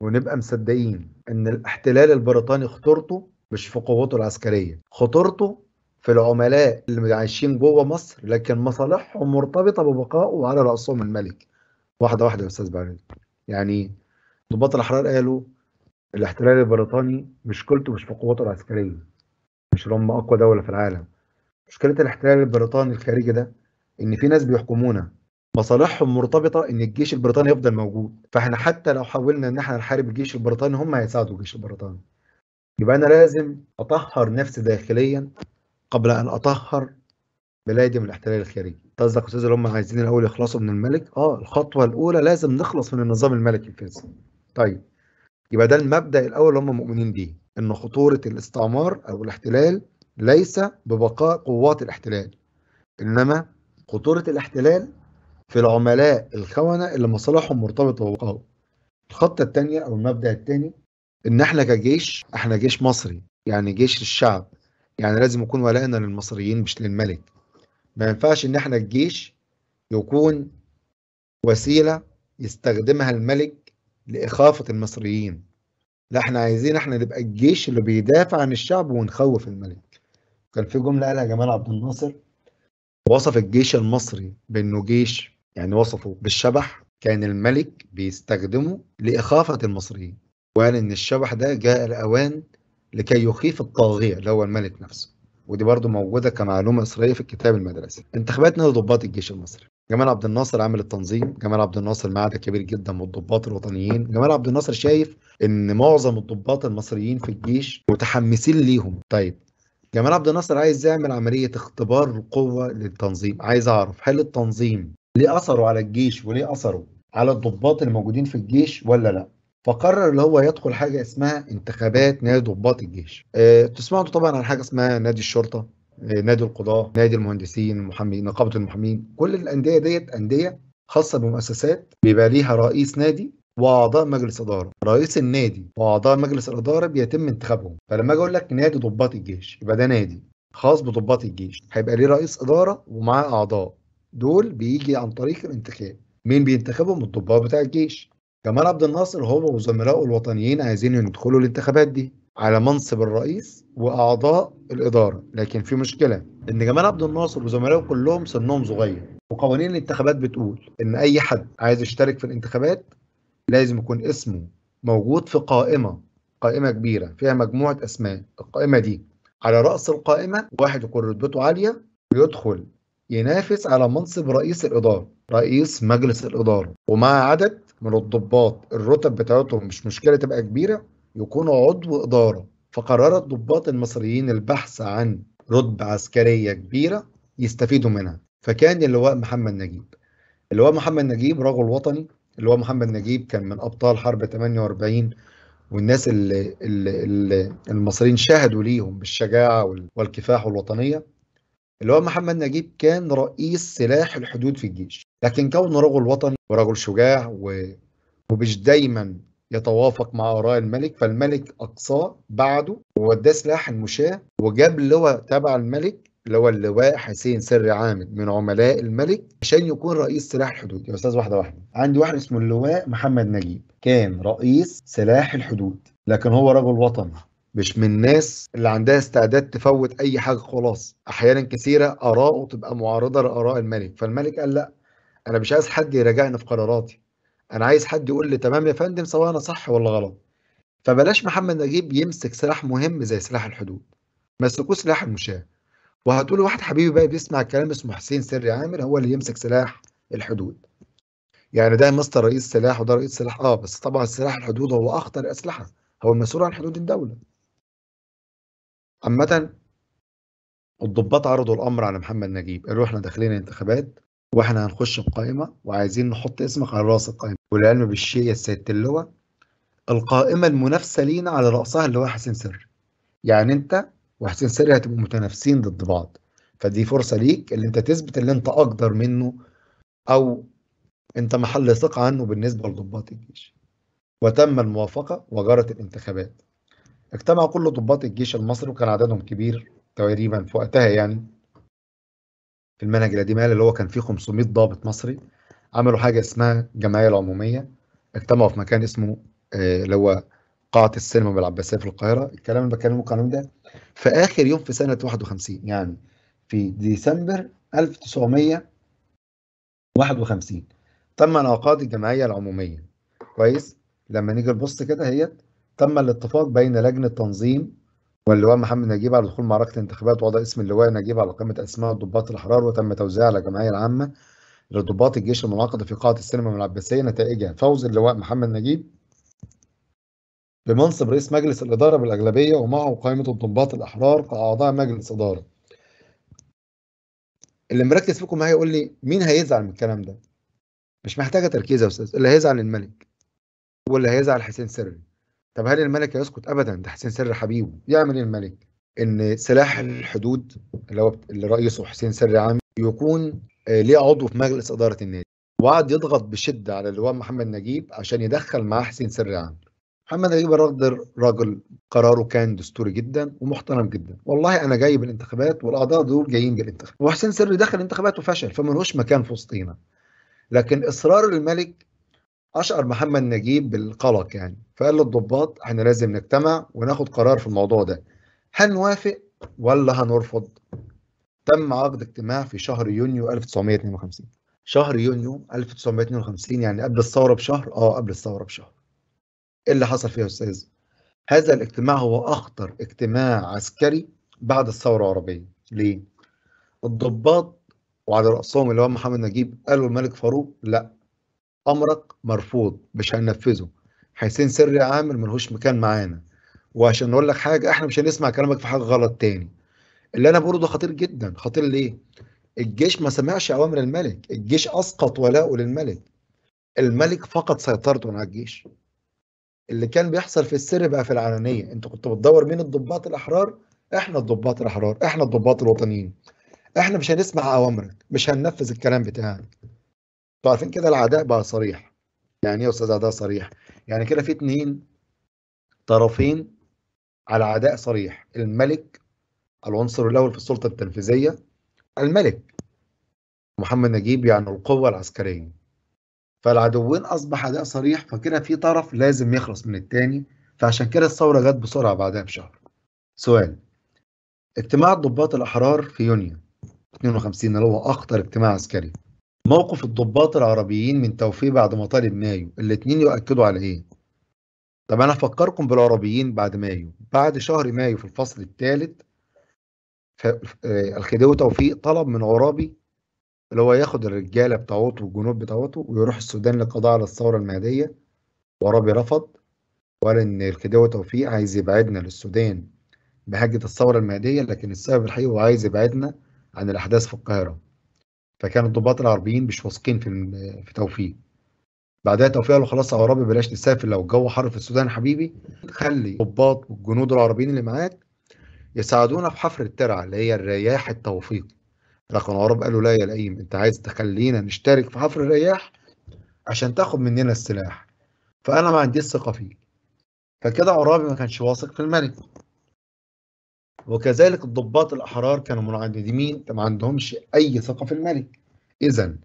Speaker 1: ونبقى مصدقين ان الاحتلال البريطاني خطورته مش في قوته العسكريه خطورته في العملاء اللي عايشين جوه مصر لكن مصالحهم مرتبطه ببقائه على راسهم الملك واحده واحده يا استاذ بعد يعني ضباط الاحرار قالوا الاحتلال البريطاني مشكلته مش في قوته العسكريه مش هم اقوى دوله في العالم مشكله الاحتلال البريطاني الخارجي ده ان في ناس بيحكمونا مصالحهم مرتبطه ان الجيش البريطاني يفضل موجود فاحنا حتى لو حاولنا ان احنا نحارب الجيش البريطاني هم هيساعدوا الجيش البريطاني يبقى انا لازم اطهر نفسي داخليا قبل ان اطهر بلادي من الاحتلال الخارجي قصدك يا استاذ اللي هم عايزين الاول يخلصوا من الملك اه الخطوه الاولى لازم نخلص من النظام الملكي الفاسد طيب يبقى ده المبدا الاول اللي هم مؤمنين بيه ان خطوره الاستعمار او الاحتلال ليس ببقاء قوات الاحتلال انما خطوره الاحتلال في العملاء الخونه اللي مصالحهم مرتبطه ببقائه الخطه الثانيه او المبدا الثاني ان احنا كجيش احنا جيش مصري يعني جيش للشعب يعني لازم يكون ولائنا للمصريين مش للملك ما ينفعش ان احنا الجيش يكون وسيله يستخدمها الملك لإخافة المصريين لا احنا عايزين احنا نبقى الجيش اللي بيدافع عن الشعب ونخوف الملك كان في جملة قالها جمال عبد الناصر وصف الجيش المصري بأنه جيش يعني وصفه بالشبح كان الملك بيستخدمه لإخافة المصريين وقال إن الشبح ده جاء الأوان لكي يخيف الطاغية اللي هو الملك نفسه ودي برضه موجودة كمعلومة إسرائيلية في الكتاب المدرسي انتخابات نادي ضباط الجيش المصري جمال عبد الناصر عامل التنظيم جمال عبد الناصر معدة كبير جدا من الضباط الوطنيين جمال عبد الناصر شايف ان معظم الضباط المصريين في الجيش متحمسين ليهم طيب جمال عبد الناصر عايز يعمل عملية اختبار القوة للتنظيم عايز اعرف هل التنظيم ليه اثره على الجيش وليه اثره على الضباط الموجودين في الجيش ولا لا فقرر اللي هو يدخل حاجه اسمها انتخابات نادي ضباط الجيش. أه تسمعوا طبعا عن حاجه اسمها نادي الشرطه نادي القضاه نادي المهندسين المحامين نقابه المحامين كل الانديه ديت انديه خاصه بمؤسسات بيبقى ليها رئيس نادي واعضاء مجلس اداره رئيس النادي واعضاء مجلس الاداره بيتم انتخابهم فلما اجي اقول لك نادي ضباط الجيش يبقى ده نادي خاص بضباط الجيش هيبقى ليه رئيس اداره ومعاه اعضاء دول بيجي عن طريق الانتخاب مين بينتخبهم الضباط بتاع الجيش جمال عبد الناصر هو وزملائه الوطنيين عايزين يدخلوا الانتخابات دي على منصب الرئيس واعضاء الاداره لكن في مشكله ان جمال عبد الناصر وزملائه كلهم سنهم صغير وقوانين الانتخابات بتقول ان اي حد عايز يشترك في الانتخابات لازم يكون اسمه موجود في قائمه قائمه كبيره فيها مجموعه اسماء القائمه دي على راس القائمه واحد يكون رتبته عاليه ويدخل ينافس على منصب رئيس الاداره رئيس مجلس الاداره ومع عدد من الضباط الرتب بتاعتهم مش مشكله تبقى كبيره يكون عضو إدارة فقرر الضباط المصريين البحث عن رتبة عسكرية كبيرة يستفيدوا منها فكان اللواء محمد نجيب اللواء محمد نجيب رجل وطني اللواء محمد نجيب كان من أبطال حرب 48 والناس اللي, اللي المصريين شهدوا ليهم بالشجاعة والكفاح والوطنية اللي هو محمد نجيب كان رئيس سلاح الحدود في الجيش لكن كونه رجل وطني ورجل شجاع ومش دايما يتوافق مع آراء الملك فالملك أقصاه بعده ووداه سلاح المشاة وجاب اللواء تبع الملك اللي هو اللواء حسين سري عامد من عملاء الملك عشان يكون رئيس سلاح الحدود يا استاذ واحده واحده عندي واحد اسمه اللواء محمد نجيب كان رئيس سلاح الحدود لكن هو رجل وطني مش من الناس اللي عندها استعداد تفوت اي حاجه خلاص احيانا كثيره اراءه تبقى معارضه لاراء الملك فالملك قال لا انا مش عايز حد يراجعني في قراراتي انا عايز حد يقول لي تمام يا فندم سواء انا صح ولا غلط فبلاش محمد نجيب يمسك سلاح مهم زي سلاح الحدود مسكوه سلاح المشاه وهتقول واحد حبيبي بقى بيسمع الكلام اسمه حسين سري عامر هو اللي يمسك سلاح الحدود يعني ده مستر رئيس سلاح وده رئيس سلاح اه بس طبعا سلاح الحدود هو اخطر اسلحه هو المسؤول عن حدود الدوله عامه الضباط عرضوا الامر على محمد نجيب قالوا احنا داخلين انتخابات واحنا هنخش القائمة وعايزين نحط اسمك على رأس القائمة والعلم بالشيء يا سيادة اللواء القائمة المنافسة لينا على رأسها اللي هو حسين سر يعني انت وحسين سر هتبقوا متنافسين ضد بعض فدي فرصة ليك اللي انت تثبت اللي انت اقدر منه او انت محل ثقة عنه بالنسبة لضباط الجيش وتم الموافقة وجرت الانتخابات اجتمع كل ضباط الجيش المصري وكان عددهم كبير تقريبا في وقتها يعني المنهج القديم اللي هو كان فيه 500 ضابط مصري عملوا حاجه اسمها جمعيه العموميه اجتمعوا في مكان اسمه آه، اللي هو قاعه السينما بالعباسيه في القاهره الكلام اللي بكلمه القانون ده في اخر يوم في سنه 51 يعني في ديسمبر 1951 تم انعقاد الجمعيه العموميه كويس لما نيجي نبص كده هي تم الاتفاق بين لجنه تنظيم واللواء محمد نجيب على دخول معركة الانتخابات وضع اسم اللواء نجيب على قائمة أسماء الضباط الأحرار وتم توزيعها على الجمعية العامة لضباط الجيش المناقضه في قاعة السينما من العباسية نتائجها فوز اللواء محمد نجيب بمنصب رئيس مجلس الإدارة بالأغلبية ومعه قائمة الضباط الأحرار كأعضاء مجلس إدارة. اللي مركز فيكم معايا يقول لي مين هيزعل من الكلام ده؟ مش محتاجة تركيز يا أستاذ اللي هيزعل الملك واللي هيزعل حسين سري طب هل الملك يسكت ابدا ده حسين سر حبيبه يعمل إيه الملك ان سلاح الحدود اللي هو اللي رئيسه حسين سر عام يكون آه، ليه عضو في مجلس اداره النادي وقعد يضغط بشده على اللواء محمد نجيب عشان يدخل معاه حسين سر عام محمد نجيب الراجل راجل قراره كان دستوري جدا ومحترم جدا والله انا جاي بالانتخابات والاعضاء دول جايين بالانتخابات وحسين سر دخل الانتخابات وفشل فما مكان في وسطينا لكن اصرار الملك اشعر محمد نجيب بالقلق يعني فقال للضباط احنا لازم نجتمع وناخد قرار في الموضوع ده هنوافق ولا هنرفض تم عقد اجتماع في شهر يونيو 1952 شهر يونيو 1952 يعني قبل الثوره بشهر اه قبل الثوره بشهر ايه اللي حصل فيه يا استاذ هذا الاجتماع هو اخطر اجتماع عسكري بعد الثوره العربيه ليه الضباط وعلى راسهم اللي هو محمد نجيب قالوا الملك فاروق لا امرك مرفوض مش هننفذه حسين سري عامل ملهوش مكان معانا وعشان نقول لك حاجه احنا مش هنسمع كلامك في حاجه غلط تاني اللي انا بقوله ده خطير جدا خطير ليه الجيش ما سمعش اوامر الملك الجيش اسقط ولاءه للملك الملك فقد سيطرته على الجيش اللي كان بيحصل في السر بقى في العلنيه انت كنت بتدور مين الضباط الاحرار احنا الضباط الاحرار احنا الضباط الوطنيين احنا مش هنسمع اوامرك مش هننفذ الكلام بتاعك عارفين كده العداء بقى صريح يعني ايه يا استاذ عداء صريح يعني كده في اتنين طرفين على عداء صريح الملك العنصر الاول في السلطه التنفيذيه الملك محمد نجيب يعني القوه العسكريه فالعدوين اصبح عداء صريح فكده في طرف لازم يخلص من التاني فعشان كده الثوره جت بسرعه بعدها بشهر سؤال اجتماع الضباط الاحرار في يونيو 52 اللي هو اخطر اجتماع عسكري موقف الضباط العربيين من توفيق بعد مطالب مايو الاتنين يؤكدوا على ايه طب انا هفكركم بالعربيين بعد مايو بعد شهر مايو في الفصل الثالث آه، الخديوي توفيق طلب من عرابي اللي هو ياخد الرجاله بتاعته والجنود بتاعته ويروح السودان للقضاء على الثوره المهديه وعرابي رفض وقال ان الخديوي توفيق عايز يبعدنا للسودان بحجه الثوره المهديه لكن السبب الحقيقي هو عايز يبعدنا عن الاحداث في القاهره فكان الضباط العربيين مش واثقين في في توفيق بعدها توفيق قال له خلاص يا عرابي بلاش نسافر لو الجو حر في السودان حبيبي خلي الضباط والجنود العربيين اللي معاك يساعدونا في حفر الترعه اللي هي الرياح التوفيق لكن العرب قالوا لا يا لئيم انت عايز تخلينا نشترك في حفر الرياح عشان تاخد مننا السلاح فانا ما عنديش ثقه فيك فكده عرابي ما كانش واثق في الملك وكذلك الضباط الأحرار كانوا منعدمين ما عندهمش أي ثقة في الملك إذا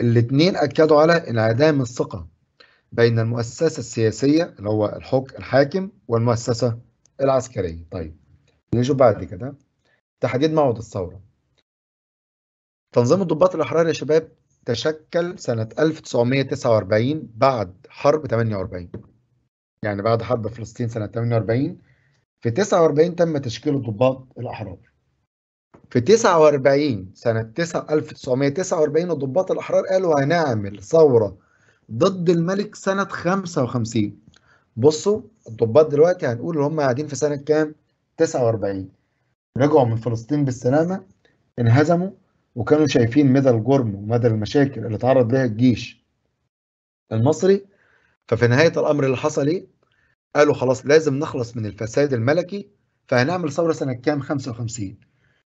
Speaker 1: الاثنين أكدوا على انعدام الثقة بين المؤسسة السياسية اللي هو الحكم الحاكم والمؤسسة العسكرية طيب نشوف بعد كده تحديد موعد الثورة تنظيم الضباط الأحرار يا شباب تشكل سنة 1949 بعد حرب 48 يعني بعد حرب فلسطين سنة 48 في 49 تم تشكيل الضباط الأحرار في 49 سنة 1949 الضباط الأحرار قالوا هنعمل ثورة ضد الملك سنة 55 بصوا الضباط دلوقتي هنقول هم قاعدين في سنة كام؟ 49 رجعوا من فلسطين بالسلامة انهزموا وكانوا شايفين مدى الجرم ومدى المشاكل اللي تعرض لها الجيش المصري ففي نهاية الأمر اللي حصل إيه؟ قالوا خلاص لازم نخلص من الفساد الملكي فهنعمل ثورة سنة كام 55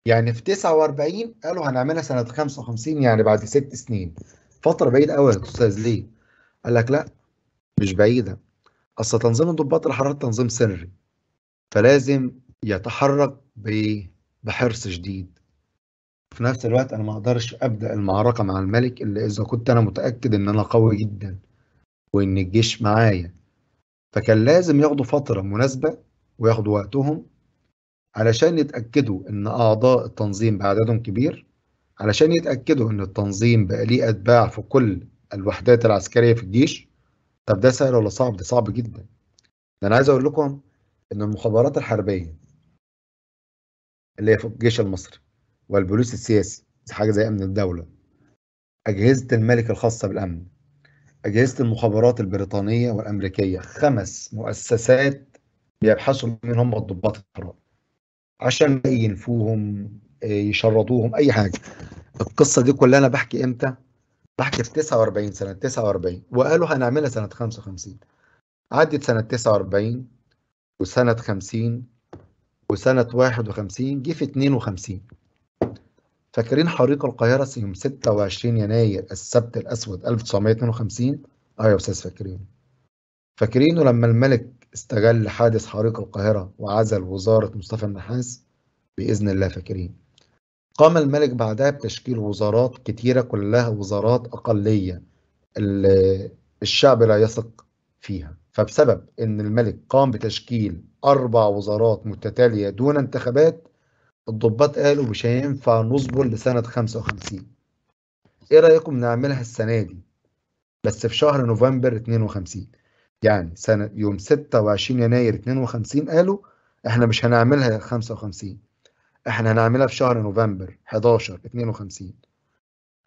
Speaker 1: يعني في 49 قالوا هنعملها سنة 55 يعني بعد ست سنين فترة بعيدة قوي يا أستاذ ليه؟ قال لك لا مش بعيدة أصل تنظيم الضباط الحرارة تنظيم سري فلازم يتحرك بحرص شديد في نفس الوقت أنا ما أقدرش أبدأ المعركة مع الملك إلا إذا كنت أنا متأكد إن أنا قوي جدا وإن الجيش معايا فكان لازم ياخدوا فترة مناسبة وياخدوا وقتهم علشان يتأكدوا إن أعضاء التنظيم بعددهم كبير علشان يتأكدوا إن التنظيم بقى ليه أتباع في كل الوحدات العسكرية في الجيش طب ده سهل ولا صعب؟ ده صعب جدا ده أنا عايز أقول لكم إن المخابرات الحربية اللي هي في الجيش المصري والبوليس السياسي حاجة زي أمن الدولة أجهزة الملك الخاصة بالأمن أجهزة المخابرات البريطانية والأمريكية خمس مؤسسات بيبحثوا مين هم الضباط الحرام عشان ينفوهم آه، يشرطوهم أي حاجة القصة دي كلها أنا بحكي إمتى؟ بحكي في 49 سنة 49 وقالوا هنعملها سنة 55 عدت سنة 49 وسنة 50 وسنة 51 جه في 52 فاكرين حريق القاهرة يوم 26 يناير السبت الأسود 1952 أه أيوة يا أستاذ فاكرين فاكرينه لما الملك استغل حادث حريق القاهرة وعزل وزارة مصطفى النحاس بإذن الله فاكرين قام الملك بعدها بتشكيل وزارات كتيرة كلها وزارات أقلية اللي الشعب لا يثق فيها فبسبب ان الملك قام بتشكيل اربع وزارات متتاليه دون انتخابات الضباط قالوا مش هينفع نصبر لسنة 55 ايه رأيكم نعملها السنة دي بس في شهر نوفمبر 52 يعني سنة يوم 26 يناير 52 قالوا احنا مش هنعملها 55 احنا هنعملها في شهر نوفمبر 11 52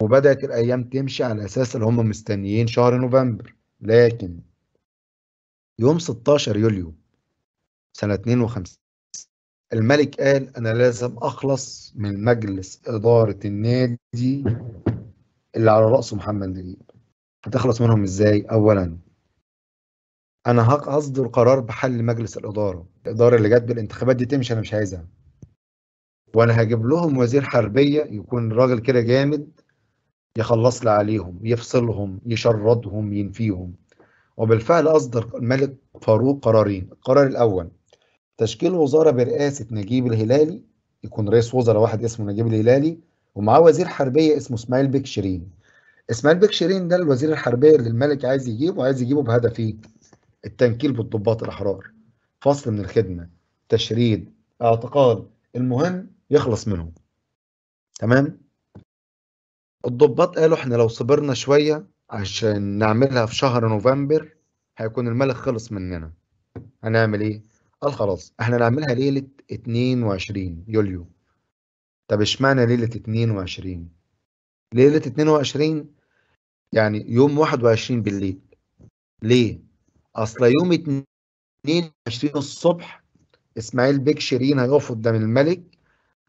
Speaker 1: وبدأت الأيام تمشي على أساس اللي هم مستنيين شهر نوفمبر لكن يوم 16 يوليو سنة 52 الملك قال أنا لازم أخلص من مجلس إدارة النادي اللي على رأسه محمد نجيب هتخلص منهم إزاي؟ أولا أنا هصدر قرار بحل مجلس الإدارة الإدارة اللي جت بالانتخابات دي تمشي أنا مش عايزها وأنا هجيب لهم وزير حربية يكون راجل كده جامد يخلص لي عليهم يفصلهم يشردهم ينفيهم وبالفعل أصدر الملك فاروق قرارين القرار الأول تشكيل وزاره برئاسه نجيب الهلالي يكون رئيس وزراء واحد اسمه نجيب الهلالي ومعاه وزير حربيه اسمه اسماعيل بك شيرين اسماعيل بك شيرين ده الوزير الحربيه اللي الملك عايز يجيبه وعايز يجيبه بهدف ايه؟ التنكيل بالضباط الاحرار فصل من الخدمه تشريد اعتقال المهم يخلص منهم تمام الضباط قالوا احنا لو صبرنا شويه عشان نعملها في شهر نوفمبر هيكون الملك خلص مننا هنعمل ايه قال خلاص احنا نعملها ليلة 22 يوليو طب اشمعنى ليلة 22 ليلة 22 يعني يوم 21 بالليل ليه اصل يوم 22 الصبح اسماعيل بيك شيرين هيقف قدام الملك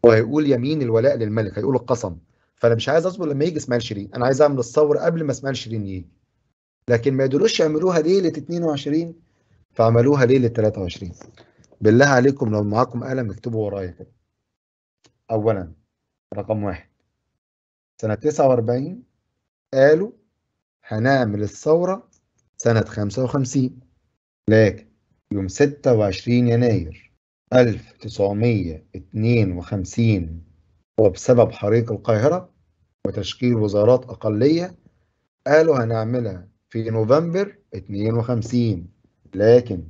Speaker 1: وهيقول يمين الولاء للملك هيقول القسم فانا مش عايز اصبر لما يجي اسماعيل شيرين انا عايز اعمل الثوره قبل ما اسماعيل شيرين يجي لكن ما يقدروش يعملوها ليله 22 فعملوها ليه لل 23 بالله عليكم لو معاكم قلم اكتبوا ورايا كده اولا رقم واحد سنه 49 قالوا هنعمل الثوره سنه 55 لكن يوم 26 يناير 1952 وبسبب حريق القاهرة وتشكيل وزارات أقلية قالوا هنعملها في نوفمبر 52 لكن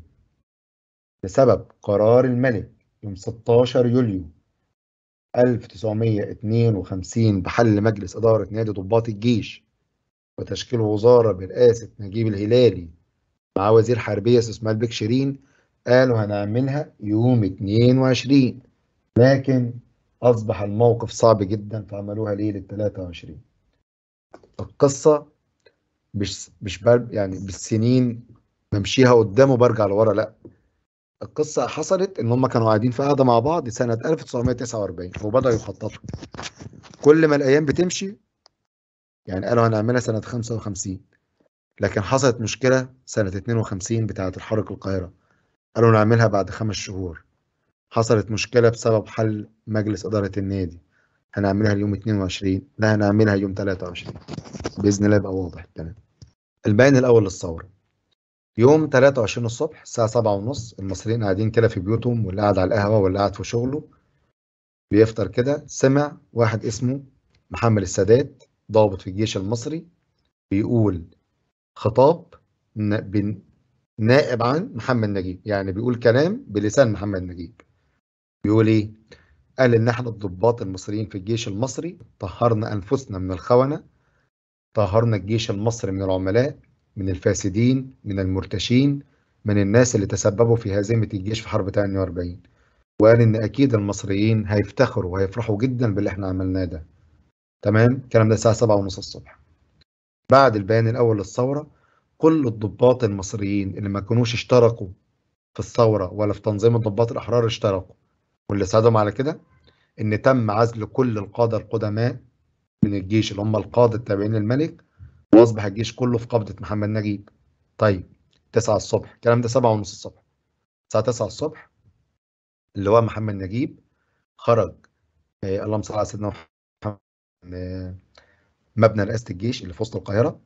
Speaker 1: بسبب قرار الملك يوم 16 يوليو 1952 بحل مجلس إدارة نادي ضباط الجيش وتشكيل وزارة برئاسة نجيب الهلالي مع وزير حربية استاذ بك شيرين قالوا هنعملها يوم 22 لكن أصبح الموقف صعب جدا فعملوها ليلة 23 القصة مش مش يعني بالسنين بمشيها قدام وبرجع لورا لا القصه حصلت ان هم كانوا قاعدين في قعده مع بعض سنه 1949 وبداوا يخططوا كل ما الايام بتمشي يعني قالوا هنعملها سنه 55 لكن حصلت مشكله سنه 52 بتاعه الحرق القاهره قالوا نعملها بعد خمس شهور حصلت مشكله بسبب حل مجلس اداره النادي هنعملها اليوم 22 لا هنعملها يوم 23 باذن الله يبقى واضح الكلام البيان الاول للثوره يوم 23 الصبح الساعة 7 ونص المصريين قاعدين كده في بيوتهم واللي قاعد على القهوة واللي قاعد في شغله بيفطر كده سمع واحد اسمه محمد السادات ضابط في الجيش المصري بيقول خطاب نائب عن محمد نجيب يعني بيقول كلام بلسان محمد نجيب بيقول ايه قال ان احنا الضباط المصريين في الجيش المصري طهرنا انفسنا من الخونه طهرنا الجيش المصري من العملاء من الفاسدين من المرتشين من الناس اللي تسببوا في هزيمة الجيش في حرب 48 وقال إن أكيد المصريين هيفتخروا وهيفرحوا جدا باللي إحنا عملناه ده تمام الكلام ده الساعة 7:30 الصبح بعد البيان الأول للثورة كل الضباط المصريين اللي ما كانوش اشتركوا في الثورة ولا في تنظيم الضباط الأحرار اشتركوا واللي ساعدهم على كده إن تم عزل كل القادة القدماء من الجيش اللي هم القادة التابعين للملك واصبح الجيش كله في قبضه محمد نجيب طيب 9 الصبح الكلام ده 7 ونص الصبح الساعه 9 الصبح اللي هو محمد نجيب خرج آه، اللهم صل على سيدنا محمد آه، مبنى رئاسه الجيش اللي في وسط القاهره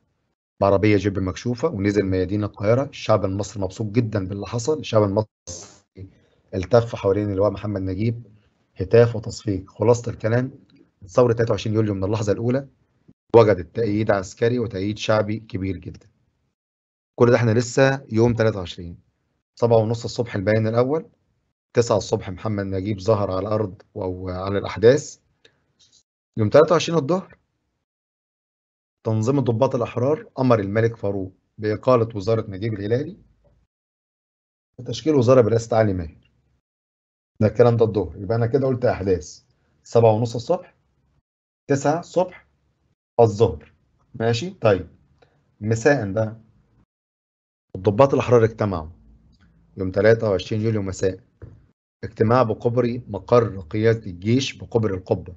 Speaker 1: بعربيه جيب مكشوفه ونزل ميادين القاهره الشعب المصري مبسوط جدا باللي حصل الشعب المصري التف حوالين اللواء محمد نجيب هتاف وتصفيق خلاصه الكلام ثوره 23 يوليو من اللحظه الاولى وجدت تأييد عسكري وتأييد شعبي كبير جدا كل ده احنا لسه يوم 23 سبعة ونص الصبح البيان الأول تسعة الصبح محمد نجيب ظهر على الأرض أو على الأحداث يوم 23 الظهر تنظيم الضباط الأحرار أمر الملك فاروق بإقالة وزارة نجيب الهلالي وتشكيل وزارة برئاسة علي ماهر ده الكلام ده الظهر يبقى أنا كده قلت أحداث سبعة ونص الصبح تسعة الصبح الظهر ماشي طيب مساء بقى الضباط الأحرار اجتمعوا يوم 23 يوليو مساء اجتماع بقبري مقر قيادة الجيش بقبر القبة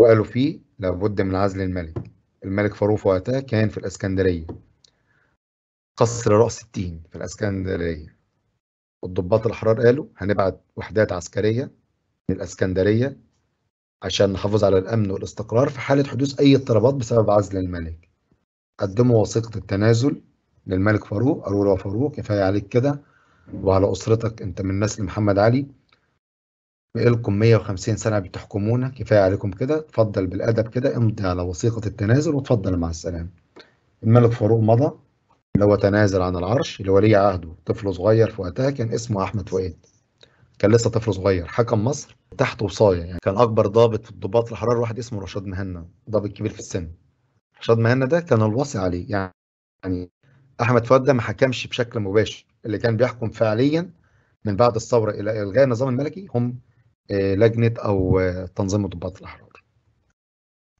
Speaker 1: وقالوا فيه لابد من عزل الملك الملك فاروق وقتها كان في الإسكندرية قصر رأس التين في الإسكندرية الضباط الأحرار قالوا هنبعت وحدات عسكرية من الإسكندرية عشان نحافظ على الأمن والاستقرار في حالة حدوث أي اضطرابات بسبب عزل الملك قدموا وثيقة التنازل للملك فاروق قالوا له يا فاروق كفاية عليك كده وعلى أسرتك أنت من نسل محمد علي بقالكم 150 سنة بتحكمونا كفاية عليكم كده اتفضل بالأدب كده امضي على وثيقة التنازل وتفضل مع السلامة الملك فاروق مضى اللي هو تنازل عن العرش اللي ولي عهده طفل صغير في وقتها كان اسمه أحمد فؤاد كان لسه طفل صغير حكم مصر تحت وصايه يعني كان اكبر ضابط في الضباط الحرار واحد اسمه رشاد مهنا ضابط كبير في السن رشاد مهنا ده كان الوصي عليه يعني احمد فؤاد ده ما حكمش بشكل مباشر اللي كان بيحكم فعليا من بعد الثوره الى الغاء النظام الملكي هم آه، لجنه او آه، تنظيم الضباط الاحرار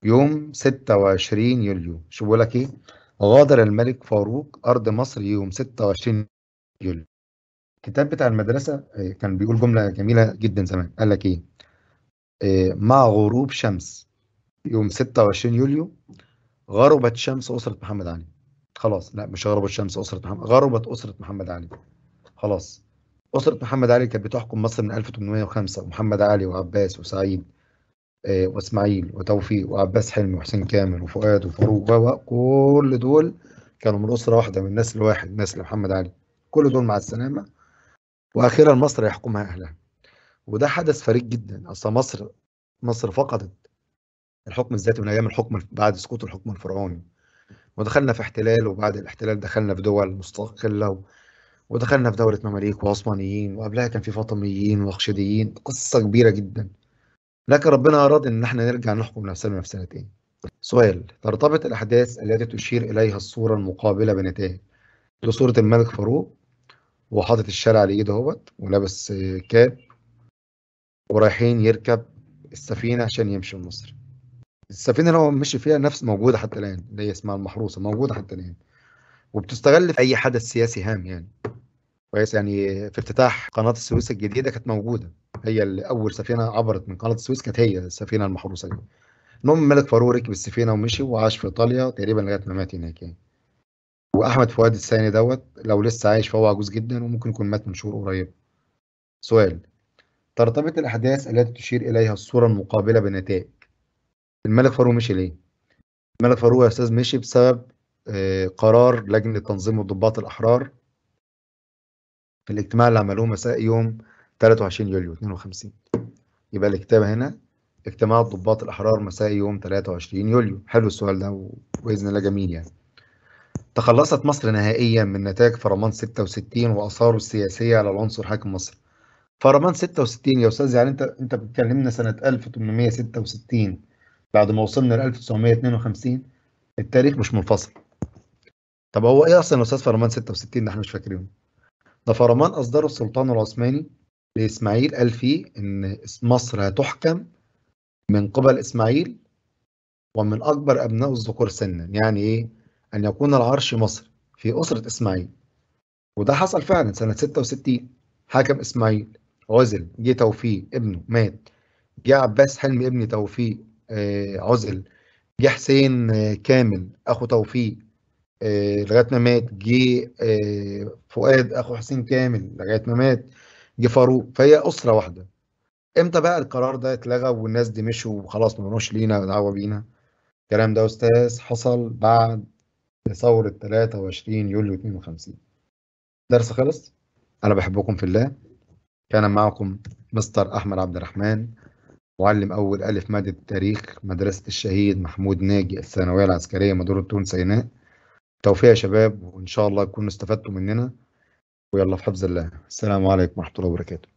Speaker 1: يوم 26 يوليو شو بيقول لك ايه غادر الملك فاروق ارض مصر يوم 26 يوليو الكتاب بتاع المدرسة آه، كان بيقول جملة جميلة جدا زمان قال لك إيه آه، مع غروب شمس يوم 26 يوليو غربت شمس أسرة محمد علي خلاص لا مش غربت شمس أسرة محمد غربت أسرة محمد علي خلاص أسرة محمد علي كانت بتحكم مصر من 1805 ومحمد علي وعباس وسعيد آه، وإسماعيل وتوفيق وعباس حلمي وحسين كامل وفؤاد وفاروق وكل دول كانوا من أسرة واحدة من نسل واحد نسل محمد علي كل دول مع السلامة واخيرا مصر يحكمها اهلها وده حدث فريد جدا اصل مصر مصر فقدت الحكم الذاتي من ايام الحكم بعد سقوط الحكم الفرعوني ودخلنا في احتلال وبعد الاحتلال دخلنا في دول مستقله و... ودخلنا في دولة مماليك وعثمانيين وقبلها كان في فاطميين وخشديين قصة كبيرة جدا لكن ربنا أراد إن احنا نرجع نحكم نفسنا في سنتين سؤال ترتبط الأحداث التي تشير إليها الصورة المقابلة بنتائج لصورة الملك فاروق وحاطط الشارع على ايده اهوت ولابس كاب ورايحين يركب السفينه عشان يمشي مصر السفينه اللي هو مشي فيها نفس موجوده حتى الان اللي هي اسمها المحروسه موجوده حتى الان وبتستغل في اي حدث سياسي هام يعني كويس يعني في افتتاح قناه السويس الجديده كانت موجوده هي اللي اول سفينه عبرت من قناه السويس كانت هي السفينه المحروسه دي المهم الملك فاروق ركب السفينه ومشي وعاش في ايطاليا تقريبا لغايه ما مات هناك يعني واحمد فؤاد الثاني دوت لو لسه عايش فهو عجوز جدا وممكن يكون مات من شهور قريبه سؤال ترتبط الاحداث التي تشير اليها الصوره المقابله بالنتائج الملك فاروق مشي ليه الملك فاروق يا استاذ مشي بسبب آه، قرار لجنه تنظيم الضباط الاحرار في الاجتماع اللي عملوه مساء يوم 23 يوليو 52 يبقى الكتاب هنا اجتماع الضباط الاحرار مساء يوم 23 يوليو حلو السؤال ده و... باذن الله جميل يعني تخلصت مصر نهائيا من نتاج فرمان 66 وآثاره السياسية على العنصر حاكم مصر فرمان 66 يا أستاذ يعني أنت أنت بتكلمنا سنة 1866 بعد ما وصلنا ل 1952 التاريخ مش منفصل طب هو إيه أصلا يا أستاذ فرمان 66 ده إحنا مش فاكرينه ده فرمان أصدره السلطان العثماني لإسماعيل قال فيه إن مصر هتحكم من قبل إسماعيل ومن أكبر أبناء الذكور سنا يعني إيه أن يكون العرش مصر في أسرة إسماعيل وده حصل فعلا سنة 66 حكم إسماعيل عزل جه توفيق ابنه مات جه عباس حلمي ابن توفيق آه، عزل جه حسين آه، كامل أخو توفيق آه، لغاية ما مات جه فؤاد أخو حسين كامل لغاية ما مات جه فاروق فهي أسرة واحدة امتى بقى القرار ده اتلغى والناس دي مشوا وخلاص ما لينا دعوه بينا الكلام ده يا استاذ حصل بعد لثورة 23 يوليو 52 درس خلص أنا بحبكم في الله كان معكم مستر أحمد عبد الرحمن معلم أول ألف مادة التاريخ مدرسة الشهيد محمود ناجي الثانوية العسكرية مدرسة تون سيناء توفيق يا شباب وإن شاء الله تكونوا استفدتوا مننا ويلا في حفظ الله السلام عليكم ورحمة الله وبركاته